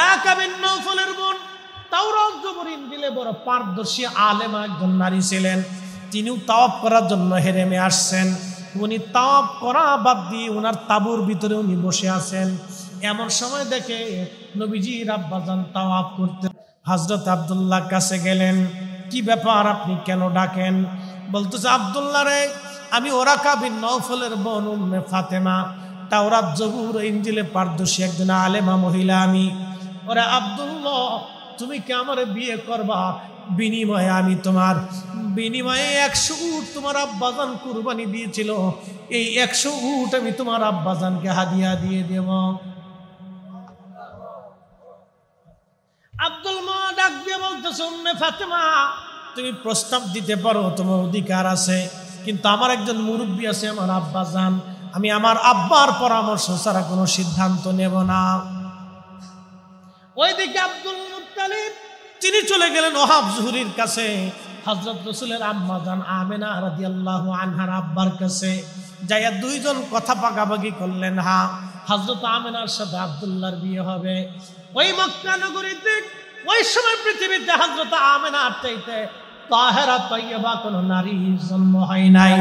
রাকাবিন নৌফলের বোন তাওরাত জবর দিলে বড় পারদর্শী আলেমা একজন নারী ছিলেন তিনিও তাওয়াব করার জন্য হেরেমে আসছেন উনি তাওয়াব করা বাদ দিয়ে ওনার তাবুর ভিতরে উনি বসে আছেন এমন সময় দেখে নবীজি রাব্বাজান তাওয়াব করতে হজরত আবদুল্লাহ কাছে গেলেন কি ব্যাপার আপনি কেন ডাকেন বলতেছে আবদুল্লাহ রে আমি ওরা কাবিন নৌফলের বন উম্মে ফাতেমা তাওরাত জবুর ইঞ্জিলে পারদর্শী একজন আলেমা মহিলা আমি ওরা আবদুল্লাহ তুমি কে আমার বিয়ে করবা বিনিময়ে আমি তোমার বিনিময়ে একশো উট তোমার আব্বাজান কুরবানি দিয়েছিল এই একশো উট আমি তোমার আব্বাজানকে হাদিয়া দিয়ে দেব আব্দুল মা ডাক দিয়ে শুনবে ফাতেমা তুমি প্রস্তাব দিতে পারো তোমার অধিকার আছে কিন্তু আমার একজন মুরব্বী আছে আমার আব্বাজান আমি আমার আব্বার পরামর্শ ছাড়া কোনো সিদ্ধান্ত নেব না ওইদিকে আব্দুল মুতালিব তিনি চলে গেলেন ওহাব জুহুরির কাছে হজরত রসুলের আম্মাজান আমেনা রাজি আল্লাহ আনহার আব্বার কাছে যাইয়া দুইজন কথা পাকাপাকি করলেন হা হজরত আমেনার সাথে আবদুল্লার বিয়ে হবে ওই মক্কা নগরীতে ওই সময় পৃথিবীতে হজরত আমেনা আটাইতে তাহেরা কোনো নারী জন্ম হয় নাই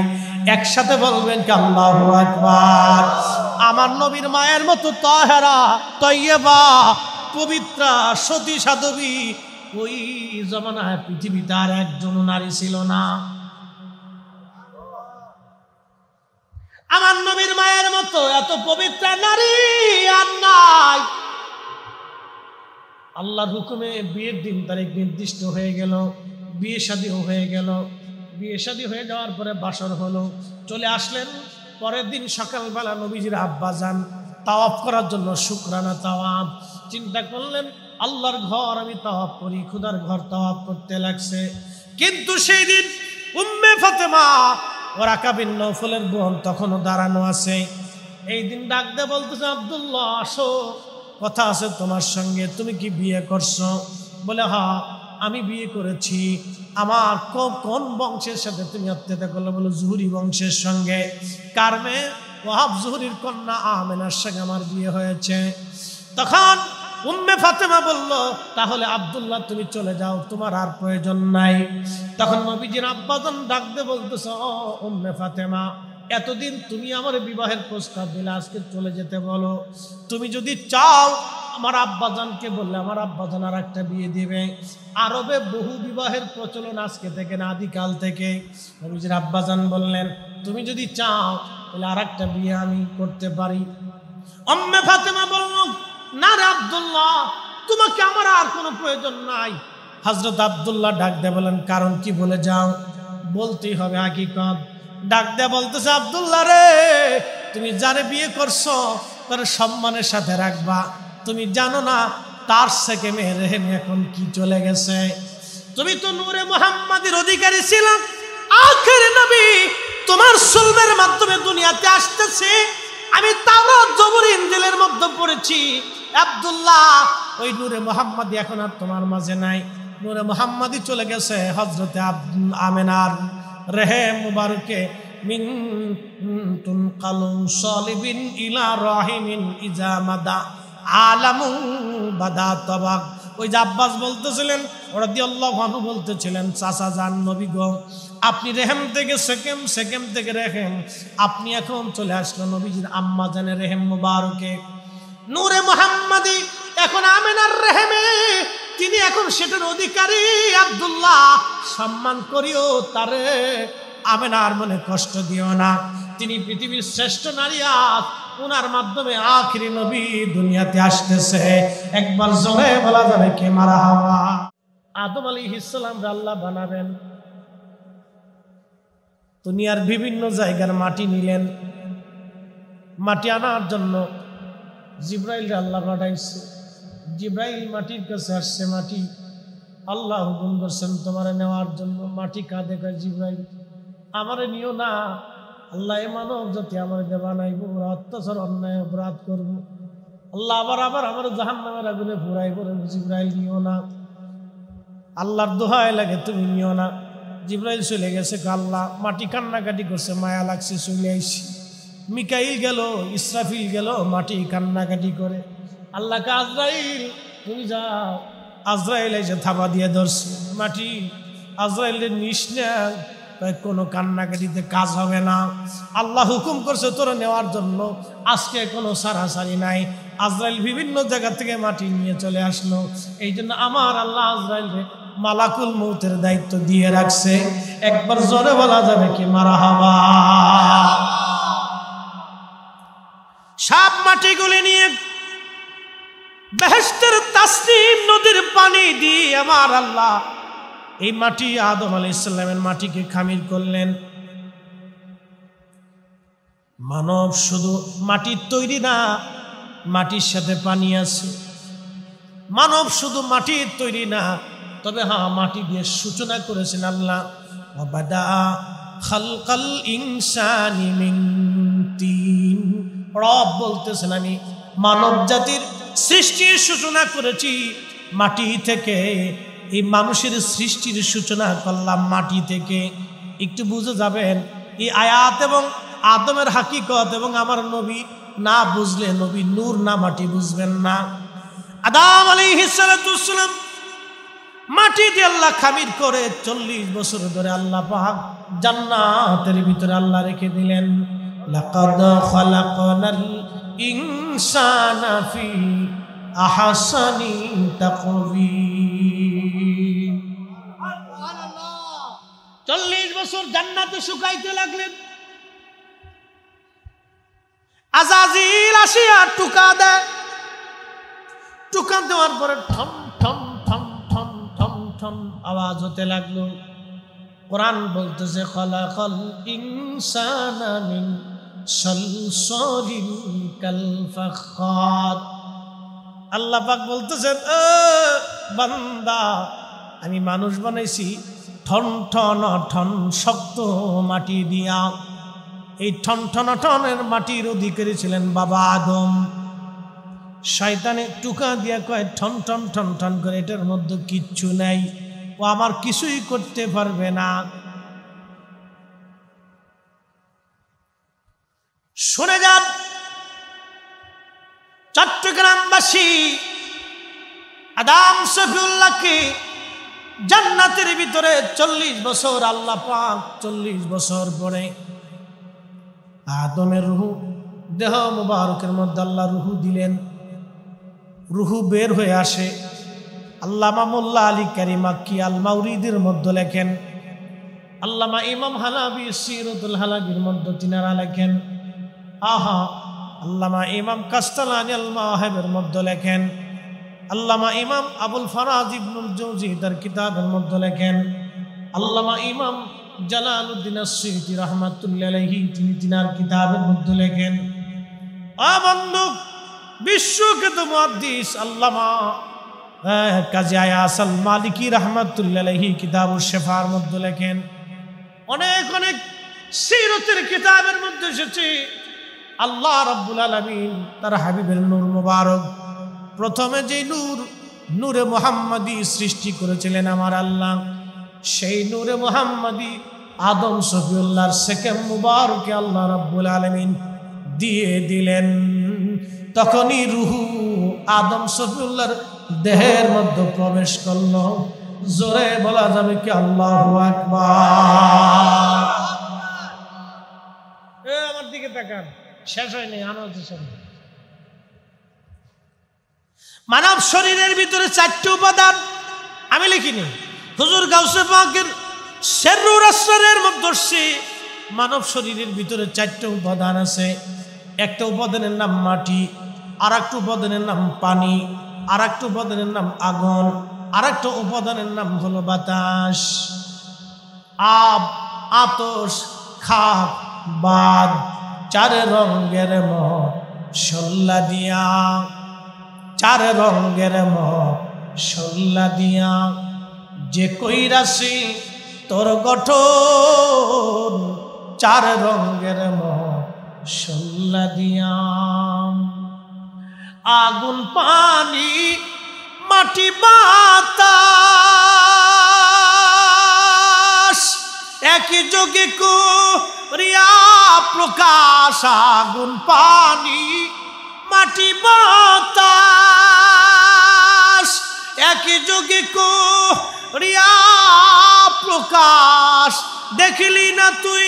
একসাথে বলবেন কি আল্লাহ আকবার আমার নবীর মায়ের মতো তাহেরা তৈবা পবিত্রা সতী সাধবী ওই জমানায় পৃথিবী তার একজন নারী ছিল না আমার নবীর মায়ের মতো এত পবিত্র নারী আর নাই আল্লাহর হুকুমে বিয়ের দিন তারিখ নির্দিষ্ট হয়ে গেল বিয়ে শাদিও হয়ে গেল বিয়ে সাদী হয়ে যাওয়ার পরে বাসর হলো চলে আসলেন পরের দিন সকালবেলা নবীজির আব্বা যান তাওয়াফ করার জন্য শুক্রানা তাওয়াব চিন্তা করলেন আল্লাহর ঘর আমি তাওয়াফ করি খুদার ঘর তাওয়াফ করতে লাগছে কিন্তু সেই দিন উম্মে ফাতেমা ওরা কাবিন নফলের বোন তখনও দাঁড়ানো আছে এই দিন ডাকতে বলতেছে আবদুল্লাহ আসো কথা আছে তোমার সঙ্গে তুমি কি বিয়ে করছো বলে হা আমি বিয়ে করেছি আমার কোন বংশের সাথে তুমি আত্মীয়তা করলো বলো জুহুরি বংশের সঙ্গে কারণে ওয়াহাব জুহরির কন্যা আহমেনার সঙ্গে আমার বিয়ে হয়েছে তখন উম্মে ফাতেমা বলল তাহলে আবদুল্লাহ তুমি চলে যাও তোমার আর প্রয়োজন নাই তখন নবীজির আব্বাদন ডাকতে বলতেছ উম্মে ফাতেমা এতদিন তুমি আমার বিবাহের প্রস্তাব দিলে আজকে চলে যেতে বলো তুমি যদি চাও আমার আব্বাজানকে বললে আমার আব্বাজান আর একটা বিয়ে দিবে আরবে বহু বিবাহের প্রচলন আজকে থেকে না আদিকাল থেকে নবীজির আব্বাজান বললেন তুমি যদি চাও তাহলে আর একটা বিয়ে আমি করতে পারি অম্মে ফাতেমা বলল না রে আবদুল্লাহ তোমাকে আমার আর কোনো প্রয়োজন নাই হজরত আবদুল্লাহ ডাক দে বলেন কারণ কি বলে যাও বলতেই হবে হাকিকত ডাক দে বলতেছে আবদুল্লাহ রে তুমি যারে বিয়ে করছো তার সম্মানের সাথে রাখবা তুমি জানো না তার থেকে মেহরেন এখন কি চলে গেছে তুমি তো নূরে মোহাম্মদের অধিকারী ছিল আখের নবী তোমার সুলমের মাধ্যমে দুনিয়াতে আসতেছে আমি তারও জবর ইন্দিলের মধ্যে পড়েছি আবদুল্লাহ ওই নূরে মোহাম্মদী এখন আর তোমার মাঝে নাই নূরে মোহাম্মদী চলে গেছে হজরতে আমেনার রেহে মুবারকে মিন তুন কালু সলিবিন ইলা রহিমিন ইজামাদা আলামু বাদা তবাক ওই যে আব্বাস বলতেছিলেন ওরা দিয়াল্লাহ ভানু বলতেছিলেন চাচা যান নবীগ আপনি রেহেম থেকে সেকেম সেকেম থেকে রেহেম আপনি এখন চলে আসলো নবীজির আম্মা জানে রেহেম মুবারকে নূরে মোহাম্মদী এখন আমেনার রেহেমে তিনি এখন সেটার অধিকারী আবদুল্লাহ সম্মান করিও তারে আমেনার মনে কষ্ট দিও না তিনি পৃথিবীর শ্রেষ্ঠ নারী আজ ওনার মাধ্যমে আখিরি নবী দুনিয়াতে আসতেছে একবার জোরে বলা যাবে কে মারা হাওয়া আদম আলী ইসলাম আল্লাহ বানাবেন দুনিয়ার বিভিন্ন জায়গার মাটি নিলেন মাটি আনার জন্য জিব্রাইল আল্লাহ পাঠাইছে জিব্রাইল মাটির কাছে আসছে মাটি আল্লাহ হুকুম করছেন তোমারে নেওয়ার জন্য মাটি কাঁদে কাজ জিব্রাইল আমারে নিও না আল্লাহ মানব জাতি আমার বানাইব ওরা অত্যাচার অন্যায় অপরাধ করব আল্লাহ আবার আবার আমার জাহান নামের আগুনে ফুরাই করে জিব্রাইল নিও না আল্লাহর দোহায় লাগে তুমি নিও না জিব্রাইল চলে গেছে কাল্লা মাটি কান্নাকাটি করছে মায়া লাগছে চলে আইসি মিকাইল গেল ইসরাফিল গেল মাটি কান্নাকাটি করে আল্লাহ আজরাইল তুমি যাও আজরাইল এসে থাবা দিয়ে ধরছে মাটি আজরাইলের নিস না কোনো কান্নাকাটিতে কাজ হবে না আল্লাহ হুকুম করছে তোরা নেওয়ার জন্য আজকে কোনো সারাসারি নাই আজরাইল বিভিন্ন জায়গা থেকে মাটি নিয়ে চলে আসলো এই জন্য আমার আল্লাহ আজরাইল মালাকুল মৌতের দায়িত্ব দিয়ে রাখছে একবার জোরে বলা যাবে কি মারা হাবা সাপ মাটিগুলি নিয়ে বেহেস্তের তাসনিম নদীর পানি দিয়ে আমার আল্লাহ এই মাটি আদম আলি ইসলামের মাটিকে খামির করলেন মানব শুধু মাটির তৈরি না মাটির সাথে পানি আছে মানব শুধু মাটির তৈরি না তবে হ্যাঁ মাটি দিয়ে সূচনা করেছেন আল্লাহ খালকাল রব বলতেছেন আমি মানব জাতির সৃষ্টির সূচনা করেছি মাটি থেকে এই মানুষের সৃষ্টির সূচনা করলাম মাটি থেকে একটু বুঝে যাবেন এই আয়াত এবং আদমের হাকিকত এবং আমার নবী না বুঝলে নবী নূর না মাটি বুঝবেন না আদাম আলী মাটি দিয়ে আল্লাহ খামির করে চল্লিশ বছর ধরে আল্লাহ পাক জান্নাতের ভিতরে আল্লাহ রেখে দিলেন লাকাদ খালাকনাল ইনসানা ফি আহসানি তাকবীর চল্লিশ বছর জান্নাতে শুকাইতে লাগলেন আজাজিল আসিয়া টুকা দেয় টুকা দেওয়ার পরে ঠম ঠম ঠম ঠম ঠম ঠম আওয়াজ হতে লাগলো কোরআন বলতেছে খলাকল ইনসানা মিন সলসলিন আল্লাহ পাক বলতেছেন বান্দা আমি মানুষ বানাইছি ঠন ঠন ঠন শক্ত মাটি দিয়া এই ঠন ঠনের মাটির অধিকারী ছিলেন বাবা আদম শয়তানে টুকা দিয়া কয় ঠন ঠন ঠন ঠন করে এটার মধ্যে কিচ্ছু নাই ও আমার কিছুই করতে পারবে না শুনে যান চট্টগ্রামবাসী আদাম সফিউল্লাহকে জান্নাতের ভিতরে চল্লিশ বছর আল্লাহ পাক চল্লিশ বছর পরে আদমের রুহু দেহ মুবারকের মধ্যে আল্লাহ রুহু দিলেন রুহু বের হয়ে আসে আল্লামা মোল্লা আলী কারিমা কি আলমাউরিদের মধ্যে লেখেন আল্লামা ইমাম হালাবি সিরতুল হালাবির মধ্যে তিনারা লেখেন আহা আল্লামা ইমাম কাস্তালানি আল মাহেবের মধ্যে লেখেন আল্লামা ইমাম আবুল ফারাজ ইবনুল জৌজি তার কিতাবের মধ্যে লেখেন আল্লামা ইমাম উদ্দিন সৈতি রহমাতুল্লাহি তিনি তিনার কিতাবের মধ্যে লেখেন বন্ধু বিশ্বখ্যাত মহাদিস আল্লামা কাজী আয়াস আল মালিকি রহমাতুল্লাহি কিতাব শেফার মধ্যে লেখেন অনেক অনেক সিরতের কিতাবের মধ্যে এসেছে আল্লাহ রব্বুল আলমিন তার হাবিবের নূর মুবারক প্রথমে যে নূর নূরে মোহাম্মদী সৃষ্টি করেছিলেন আমার আল্লাহ সেই নূরে মোহাম্মদী আদম সফিউল্লাহর সেকেম মুবারকে আল্লাহ রাব্বুল আলমিন দিয়ে দিলেন তখনই রুহু আদম সফিউল্লাহর দেহের মধ্যে প্রবেশ করল জোরে বলা যাবে কি আল্লাহ আমার দিকে তাকান শেষ হয়নি আনন্দ মানব শরীরের ভিতরে চারটি উপাদান আমি লিখিনি হুজুর গাউসে পাকের শেরুর আশ্চর্যের মধ্যে মানব শরীরের ভিতরে চারটে উপাদান আছে একটা উপাদানের নাম মাটি আর একটা উপাদানের নাম পানি আর একটা উপাদানের নাম আগুন আর একটা উপাদানের নাম হলো বাতাস আব আতস খাপ বাদ চার রঙের মহ সল্লা দিয়া চার রঙের মোল্লা দিয়া যে রাশি তোর গঠ চার রঙের মোল্লা দিয়া আগুন পানি মাটি বাতাস একই যোগে রিয়া প্রকাশ আগুন পানি মাটি বাতাস একই যুগে কো রিয়া প্রকাশ দেখিলি না তুই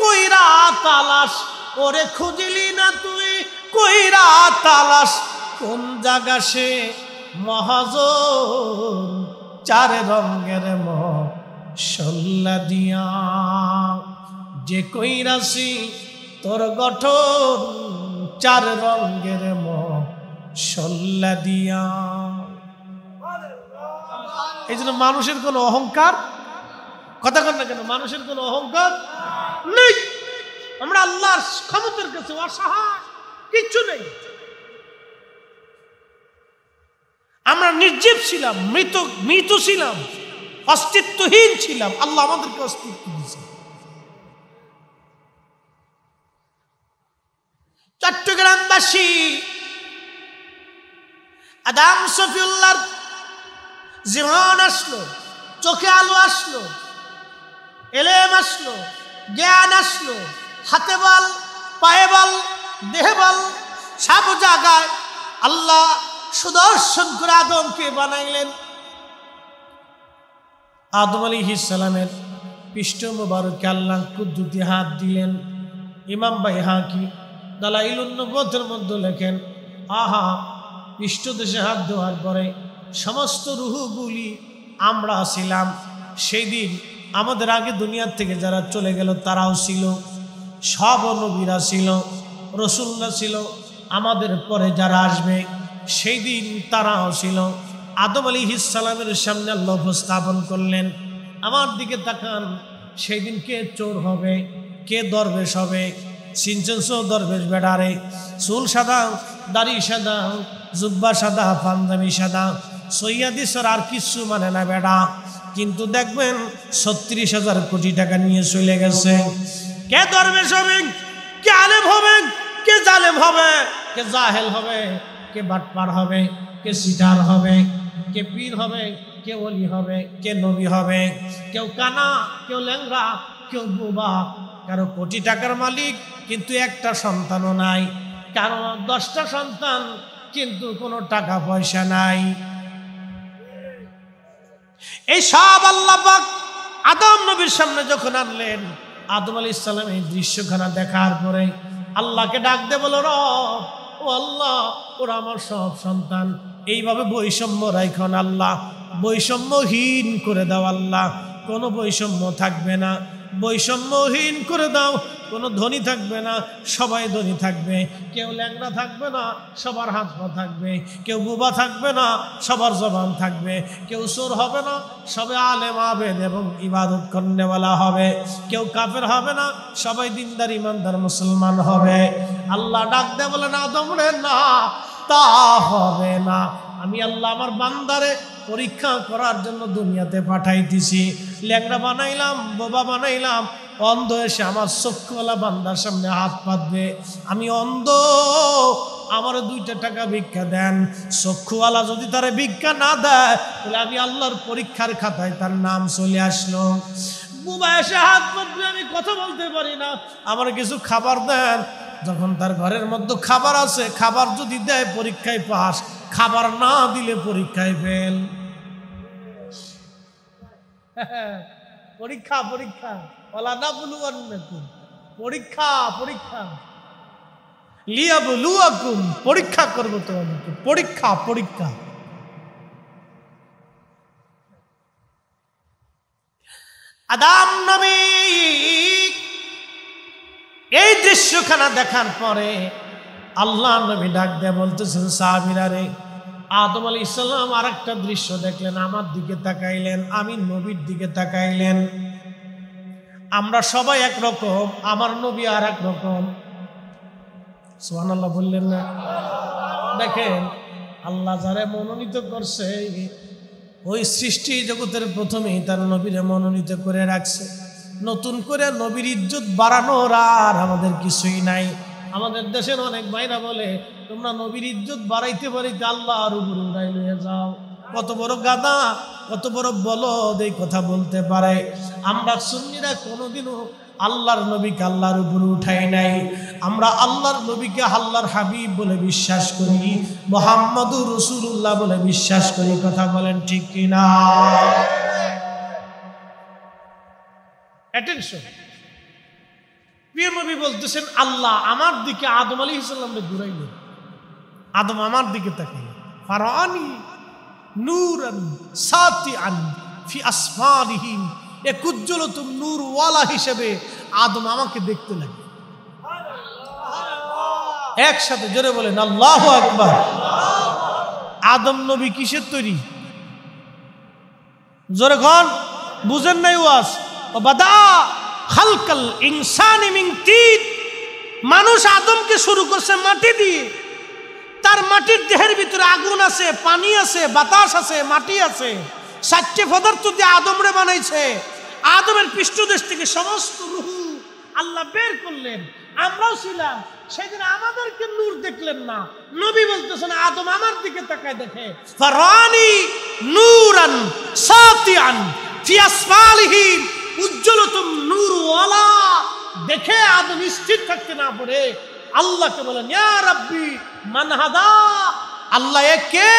কইরা তালাস ওরে খুঁজিলি না তুই কইরা তালাস কোন জাগা সে মহাজ চার রঙের মহল্লা দিয়া যে কইরাসি তোর গঠন চার রঙের মশল্লা দিয়া এই জন্য মানুষের কোন অহংকার কথা কন না কেন মানুষের কোন অহংকার নেই আমরা আল্লাহর ক্ষমতার কাছে অসহায় কিচ্ছু নেই আমরা নির্জীব ছিলাম মৃত মৃত ছিলাম অস্তিত্বহীন ছিলাম আল্লাহ আমাদেরকে অস্তিত্ব দিয়েছে চট্টগ্রামবাসী আদাম শফিউল্লার জীবন আসলো চোখে আলো আসলো এলেম আসলো জ্ঞান আসলো হাতে বল পায়ে বল দেহে বল সব জায়গায় আল্লাহ সুদর্শন করে আদমকে বানাইলেন আদম আলী হিসালামের পৃষ্ঠ মোবারকে আল্লাহ কুদ্দুতি হাত দিলেন ইমাম ভাই হাঁকি দালাইলুন্নবতের মধ্যে লেখেন আহা ইষ্টদেশে হাত ধোয়ার পরে সমস্ত রুহুগুলি আমরা ছিলাম সেই দিন আমাদের আগে দুনিয়ার থেকে যারা চলে গেল তারাও ছিল সব নবীরা ছিল রসুল্লা ছিল আমাদের পরে যারা আসবে সেই দিন তারাও ছিল আদম আলী হিসালামের সামনে লভ স্থাপন করলেন আমার দিকে তাকান সেই দিন কে চোর হবে কে দরবেশ হবে সিনচন সহ দরবেশ বেড়ারে চুল সাদা দাড়ি সাদা জুব্বা সাদা পাঞ্জাবি সাদা সর আর কিচ্ছু মানে না বেড়া কিন্তু দেখবেন ছত্রিশ হাজার কোটি টাকা নিয়ে চলে গেছে কে দরবেশ হবেন কে আলেম হবেন কে জালেম হবে কে জাহেল হবে কে বাটপার হবে কে সিটার হবে কে পীর হবে কে অলি হবে কে নবী হবে কেউ কানা কেউ ল্যাংরা কেউ বুবা কারো কোটি টাকার মালিক কিন্তু একটা সন্তানও নাই কারো দশটা সন্তান কিন্তু কোনো টাকা পয়সা নাই এই সব আল্লাপাক আদম নবীর সামনে যখন আনলেন আদম আলী ইসলাম এই দৃশ্যখানা দেখার পরে আল্লাহকে ডাক দে বলো রব ও আল্লাহ ওরা আমার সব সন্তান এইভাবে বৈষম্য রাইখন আল্লাহ বৈষম্যহীন করে দাও আল্লাহ কোনো বৈষম্য থাকবে না বৈষম্যহীন করে দাও কোনো ধনী থাকবে না সবাই ধনী থাকবে কেউ ল্যাংড়া থাকবে না সবার হাত পা থাকবে কেউ বুবা থাকবে না সবার জবান থাকবে কেউ সোর হবে না সবে আলেম আবেদ এবং ইবাদত করেওয়ালা হবে কেউ কাফের হবে না সবাই দিনদার ইমানদার মুসলমান হবে আল্লাহ ডাক দে বলেন আদম রে না তা হবে না আমি আল্লাহ আমার বান্দারে পরীক্ষা করার জন্য দুনিয়াতে পাঠাইতেছি ল্যাংড়া বানাইলাম বোবা বানাইলাম অন্ধ এসে আমার চক্ষুওয়ালা বান্দার সামনে হাত পাতবে আমি অন্ধ আমার দুইটা টাকা ভিক্ষা দেন চক্ষুওয়ালা যদি তারে ভিক্ষা না দেয় তাহলে আমি আল্লাহর পরীক্ষার খাতায় তার নাম চলে আসলো বুবা এসে হাত পাতবে আমি কথা বলতে পারি না আমার কিছু খাবার দেন যখন তার ঘরের মধ্যে খাবার আছে খাবার যদি দেয় পরীক্ষায় পাস খাবার না দিলে পরীক্ষায় ফেল পরীক্ষা পরীক্ষা অলাদা বুলুয়ান পরীক্ষা পরীক্ষা লিয়াবলুয়াকুম পরীক্ষা করবো তোমাদেরকে পরীক্ষা পরীক্ষা আদাম নবী এই দৃশ্যখানা দেখার পরে আল্লাহ নবী ডাক দেয়া বলতেছেন সাহাবিরা রে আদম আলী ইসলাম আর একটা দৃশ্য দেখলেন আমার দিকে তাকাইলেন আমি নবীর দিকে তাকাইলেন আমরা সবাই একরকম আমার নবী আর একরকম সোহান আল্লাহ বললেন না দেখেন আল্লাহ যারা মনোনীত করছে ওই সৃষ্টি জগতের প্রথমেই তার নবীরে মনোনীত করে রাখছে নতুন করে নবীর ইজ্জত বাড়ানোর আর আমাদের কিছুই নাই আমাদের দেশের অনেক ভাইরা বলে তোমরা নবীর ইজ্জত বাড়াইতে পারিতে আল্লাহ আর উপর উড়াই লইয়া যাও কত বড় গাদা কত বড় বলদ এই কথা বলতে পারে আমরা সুন্নিরা কোনোদিনও আল্লাহর নবীকে আল্লাহর উপরে উঠাই নাই আমরা আল্লাহর নবীকে আল্লাহর হাবিব বলে বিশ্বাস করি মোহাম্মদুর রসুল্লাহ বলে বিশ্বাস করি কথা বলেন ঠিক কিনা অ্যাটেনশন প্রিয় নবী বলতেছেন আল্লাহ আমার দিকে আদম আলী ইসলামকে ঘুরাইল আদম আমার দিকে তাকাইল ফারানি নূরান সাতিয়ান ফি আসমানিহীন এক উজ্জ্বলতম নূর ওয়ালা হিসেবে আদম আমাকে দেখতে লাগে একসাথে জোরে বলেন আল্লাহ আকবার আদম নবী কিসের তৈরি জোরে খন বুঝেন নাই ওয়াজ হালকাল ইনসান মানুষ আদমকে শুরু করছে মাটি দিয়ে তার মাটির দেহের ভিতরে আগুন আছে পানি আছে বাতাস আছে মাটি আছে সাতটি পদার্থ দিয়ে আদমরে বানাইছে আদমের পৃষ্ঠদেশ থেকে সমস্ত রুহু আল্লাহ বের করলেন আমরাও ছিলাম সেদিন আমাদেরকে নূর দেখলেন না নবী বলতেছেন আদম আমার দিকে তাকায় দেখে রানী নূরান সাতিয়ান ফিয়াসমালিহীন উজ্জ্বলতম নূরওয়ালা দেখে আদ নিশ্চিত থাকতে না পারে আল্লাহকে বলেন রব্বি মানহাদা আল্লাহ কে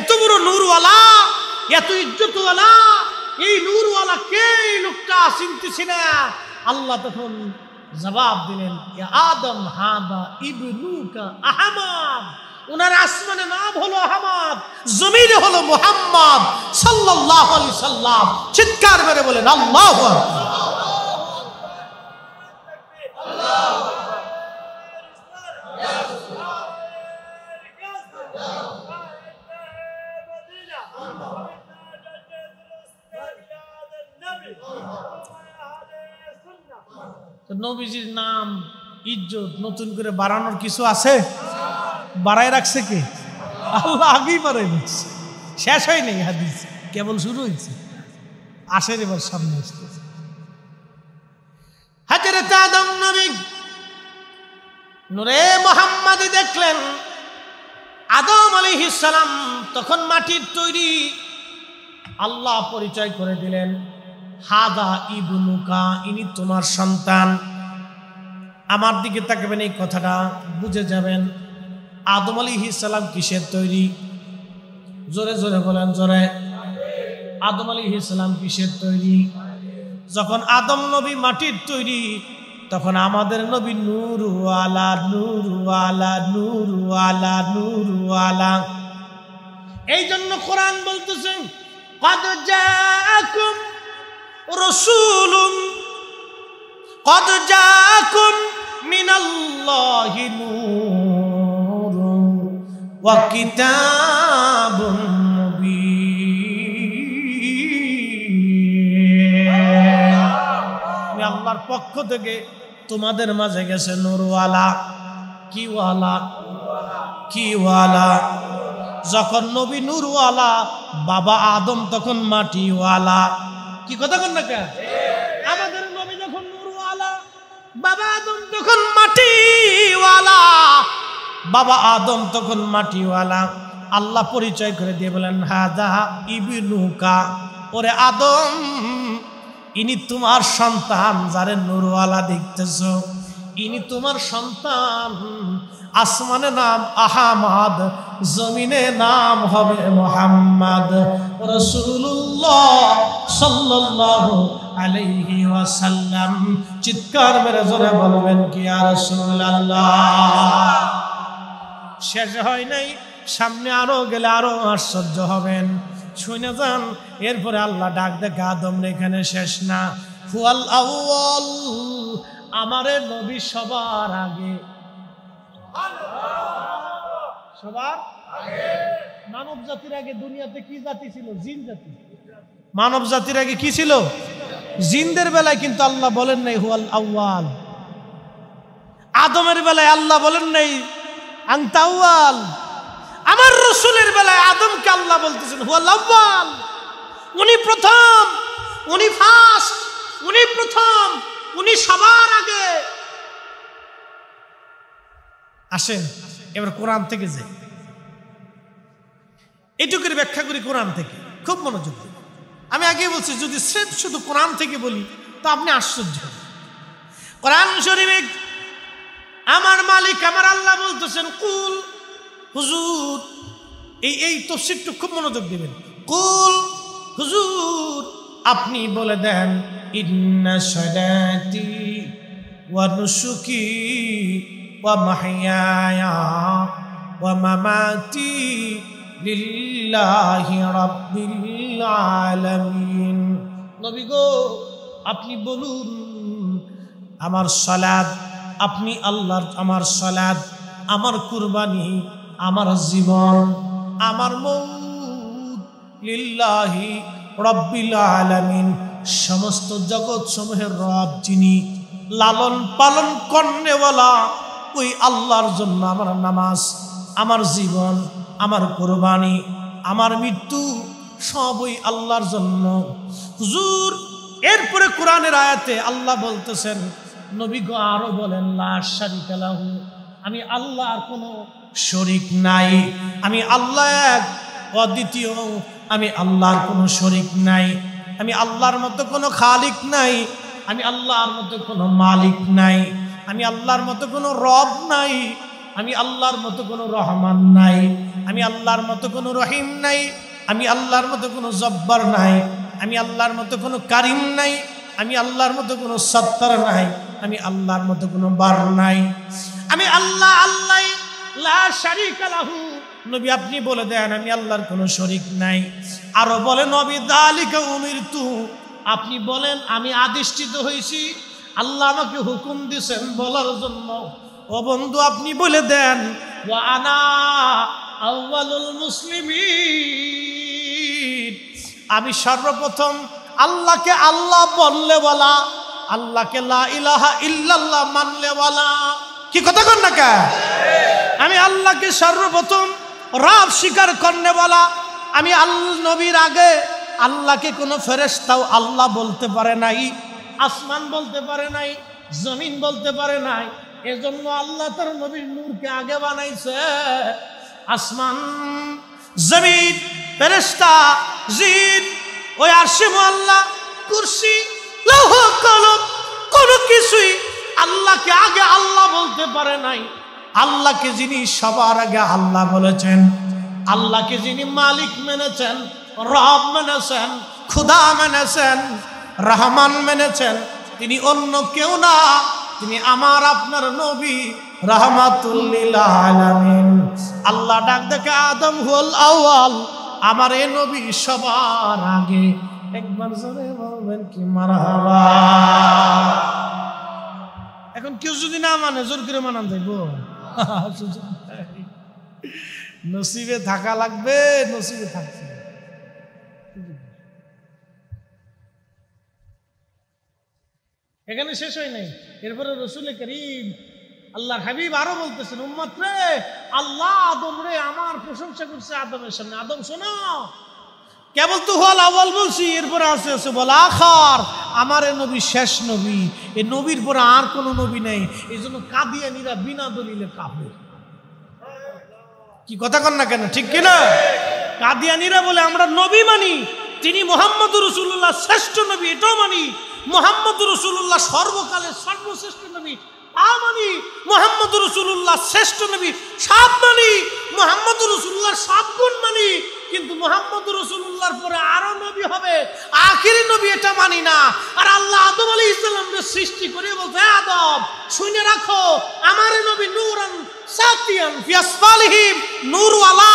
এত বড় নূরওয়ালা এত ইজ্জতওয়ালা এই নূরওয়ালা কে এই লোকটা চিনতেছি না আল্লাহ তখন জবাব দিলেন আদম হাদা ইবনুকা আহমাদ উনার আসমানে নাম হলো আহমাদ জমিনে হলো মোহাম্মদ সাল্লাহ আলাইহি সাল্লাম চিৎকার মেরে বলেন আল্লাহ নবীজির নাম ইজ্জত নতুন করে বাড়ানোর কিছু আছে বাড়ায় রাখছে কে আল্লাহ আগেই বাড়াই রাখছে শেষ হয়নি হাদিস কেবল শুরু হয়েছে আসে এবার সামনে আসতেছে হাজারে তাদম নবী নূরে মোহাম্মদী দেখলেন আদম সালাম তখন মাটির তৈরি আল্লাহ পরিচয় করে দিলেন হাদা ইবনুকা ইনি তোমার সন্তান আমার দিকে থাকবেন এই কথাটা বুঝে যাবেন আদম আলী হিসালাম কিসের তৈরি জোরে জোরে বলেন জোরে আদম আলী হিসালাম কিসের তৈরি যখন আদম নবী মাটির তৈরি তখন আমাদের নবী নুরু আলা নুরু আলা এই জন্য কোরআন বলতেছেন কদ রসুলুম কদ যাকুম আল্লাহর পক্ষ থেকে তোমাদের মাঝে গেছে নূরওয়ালা কিওয়ালা কিওয়ালা যখন নবী নুরওয়ালা বাবা আদম তখন মাটিওয়ালা কি কথা কন না কে বাবা আদম তখন মাটিওয়ালা বাবা আদম তখন মাটিওয়ালা আল্লাহ পরিচয় করে দিয়ে বলেন হাজা ইবিনুকা ওরে আদম ইনি তোমার সন্তান যারে নুরওয়ালা দেখতেছ ইনি তোমার সন্তান আসমানে নাম আহামাদ জমিনে নাম হবে মোহাম্মদ রসুল্লাহ সাল্লাহ আলাইহি ওয়াসাল্লাম চিৎকার মেরে জোরে বলবেন কি আর আল্লাহ শেষ হয় নাই সামনে আরো গেলে আরো আশ্চর্য হবেন শুনে যান এরপরে আল্লাহ ডাক দেখে আদম এখানে শেষ না ফুয়াল আমারে নবী সবার আগে সবার মানব জাতির আগে দুনিয়াতে কি জাতি ছিল জিন জাতি মানব জাতির আগে কি ছিল জিনদের বেলায় কিন্তু আল্লাহ বলেন নাই হুয়াল আউয়াল আদমের বেলায় আল্লাহ বলেন নাই আংতাউয়াল আমার রসুলের বেলায় আদমকে আল্লাহ বলতেছেন হুয়াল আউয়াল উনি প্রথম উনি ফার্স্ট উনি প্রথম উনি সবার আগে আসেন এবার কোরআন থেকে যে এটুকুর ব্যাখ্যা করি কোরআন থেকে খুব মনোযোগ আমি আগে বলছি যদি স্রেফ শুধু কোরআন থেকে বলি তো আপনি আশ্চর্য কোরআন শরীফে আমার মালিক আমার আল্লাহ বলতেছেন কুল হুজুর এই এই তফসিরটু খুব মনোযোগ দিবেন কুল হুজুর আপনি বলে দেন ইন্না সদাতি ওয়া নুসুকি ومحياي ومماتي لله رب العالمين নবী গো আপনি বলুন আমার সালাদ আপনি আল্লাহর আমার সালাদ আমার কুরবানি আমার জীবন আমার মৌত লিল্লাহি রব্বিল আলামিন সমস্ত জগৎ সমূহের রব যিনি লালন পালন করনেওয়ালা ওই আল্লাহর জন্য আমার নামাজ আমার জীবন আমার কোরবানি আমার মৃত্যু সব ওই আল্লাহর জন্য হুজুর এরপরে কোরআনের আয়াতে আল্লাহ বলতেছেন নবী গো আরো বলেন লাহু আমি আল্লাহর কোনো শরিক নাই আমি আল্লাহ এক অদ্বিতীয় আমি আল্লাহর কোনো শরিক নাই আমি আল্লাহর মতো কোনো খালিক নাই আমি আল্লাহর মতো কোনো মালিক নাই আমি আল্লাহর মতো কোনো রব নাই আমি আল্লাহর মতো কোনো রহমান নাই আমি আল্লাহর মতো কোনো রহিম নাই আমি আল্লাহর মতো কোনো জব্বার নাই আমি আল্লাহর মতো কোনো কারিম নাই আমি আল্লাহর মতো কোনো সত্তর নাই আমি আল্লাহর মতো কোনো বার নাই আমি আল্লাহ আল্লাহ নবী আপনি বলে দেন আমি আল্লাহর কোনো শরিক নাই আরো বলেন নবী দালিকা উমির তু আপনি বলেন আমি আদিষ্ঠিত হয়েছি আল্লাহ আমাকে হুকুম দিছেন বলার জন্য ও বন্ধু আপনি বলে দেন আনা আমি সর্বপ্রথম আল্লাহকে আল্লাহ বললে বলা আল্লাহকে লা ইলাহা ইল্লাল্লাহ মানলে বলা কি কথা কর না কে আমি আল্লাহকে সর্বপ্রথম রাব স্বীকার করলে বলা আমি আল নবীর আগে আল্লাহকে কোনো ফেরেস্তাও আল্লাহ বলতে পারে নাই আসমান বলতে পারে নাই জমিন বলতে পারে নাই এজন্য আল্লাহ তার নবীর নূরকে আগে বানাইছে আসমান জমিন ফেরেস্তা জিন ওই আরশে আল্লাহ কুরসি লৌহ কলম কোনো কিছুই আল্লাহকে আগে আল্লাহ বলতে পারে নাই আল্লাহকে যিনি সবার আগে আল্লাহ বলেছেন আল্লাহকে যিনি মালিক মেনেছেন রব মেনেছেন খুদা মেনেছেন রাহমান মেনেছেন তিনি অন্য কেউ না তিনি আমার আপনার নবী আলামিন আল্লাহ ডাক দেখে আদম হল আওয়াল আমার এ নবী সবার আগে একবার জোরে বলবেন কি মারহাবা এখন কেউ যদি না মানে জোর করে মানান দেখবো নসিবে থাকা লাগবে নসিবে থাকছে এখানে শেষ হয় নাই এরপরে রসুল করিম আল্লাহ হাবিব আরো বলতেছেন উম্মাত্রে আল্লাহ আদম রে আমার প্রশংসা করছে আদমের সামনে আদম শোনো কেবল তো হল আওয়াল বলছি এরপরে আছে আছে বল আখার আমার এ নবী শেষ নবী এ নবীর পরে আর কোনো নবী নেই এই জন্য নিরা বিনা দলিলে কাপড় কি কথা কর না কেন ঠিক কিনা কাদিয়ানিরা বলে আমরা নবী মানি তিনি মোহাম্মদ রসুল্লাহ শ্রেষ্ঠ নবী এটাও মানি মোহাম্মদ রসুল্লাহ সর্বকালের সর্বশ্রেষ্ঠ নবী আমি মোহাম্মদ রসুল্লাহ শ্রেষ্ঠ নবী সাপ মানি মোহাম্মদ রসুল্লাহ সাত গুণ মানি কিন্তু মোহাম্মদ রসুল্লাহর পরে আরো নবী হবে আখিরি নবী এটা মানি না আর আল্লাহ আদম আলী ইসলামকে সৃষ্টি করে বলতে আদম শুনে রাখো আমার নবী নূরান সাতিয়ান ফিয়াসফালিহিম নূরওয়ালা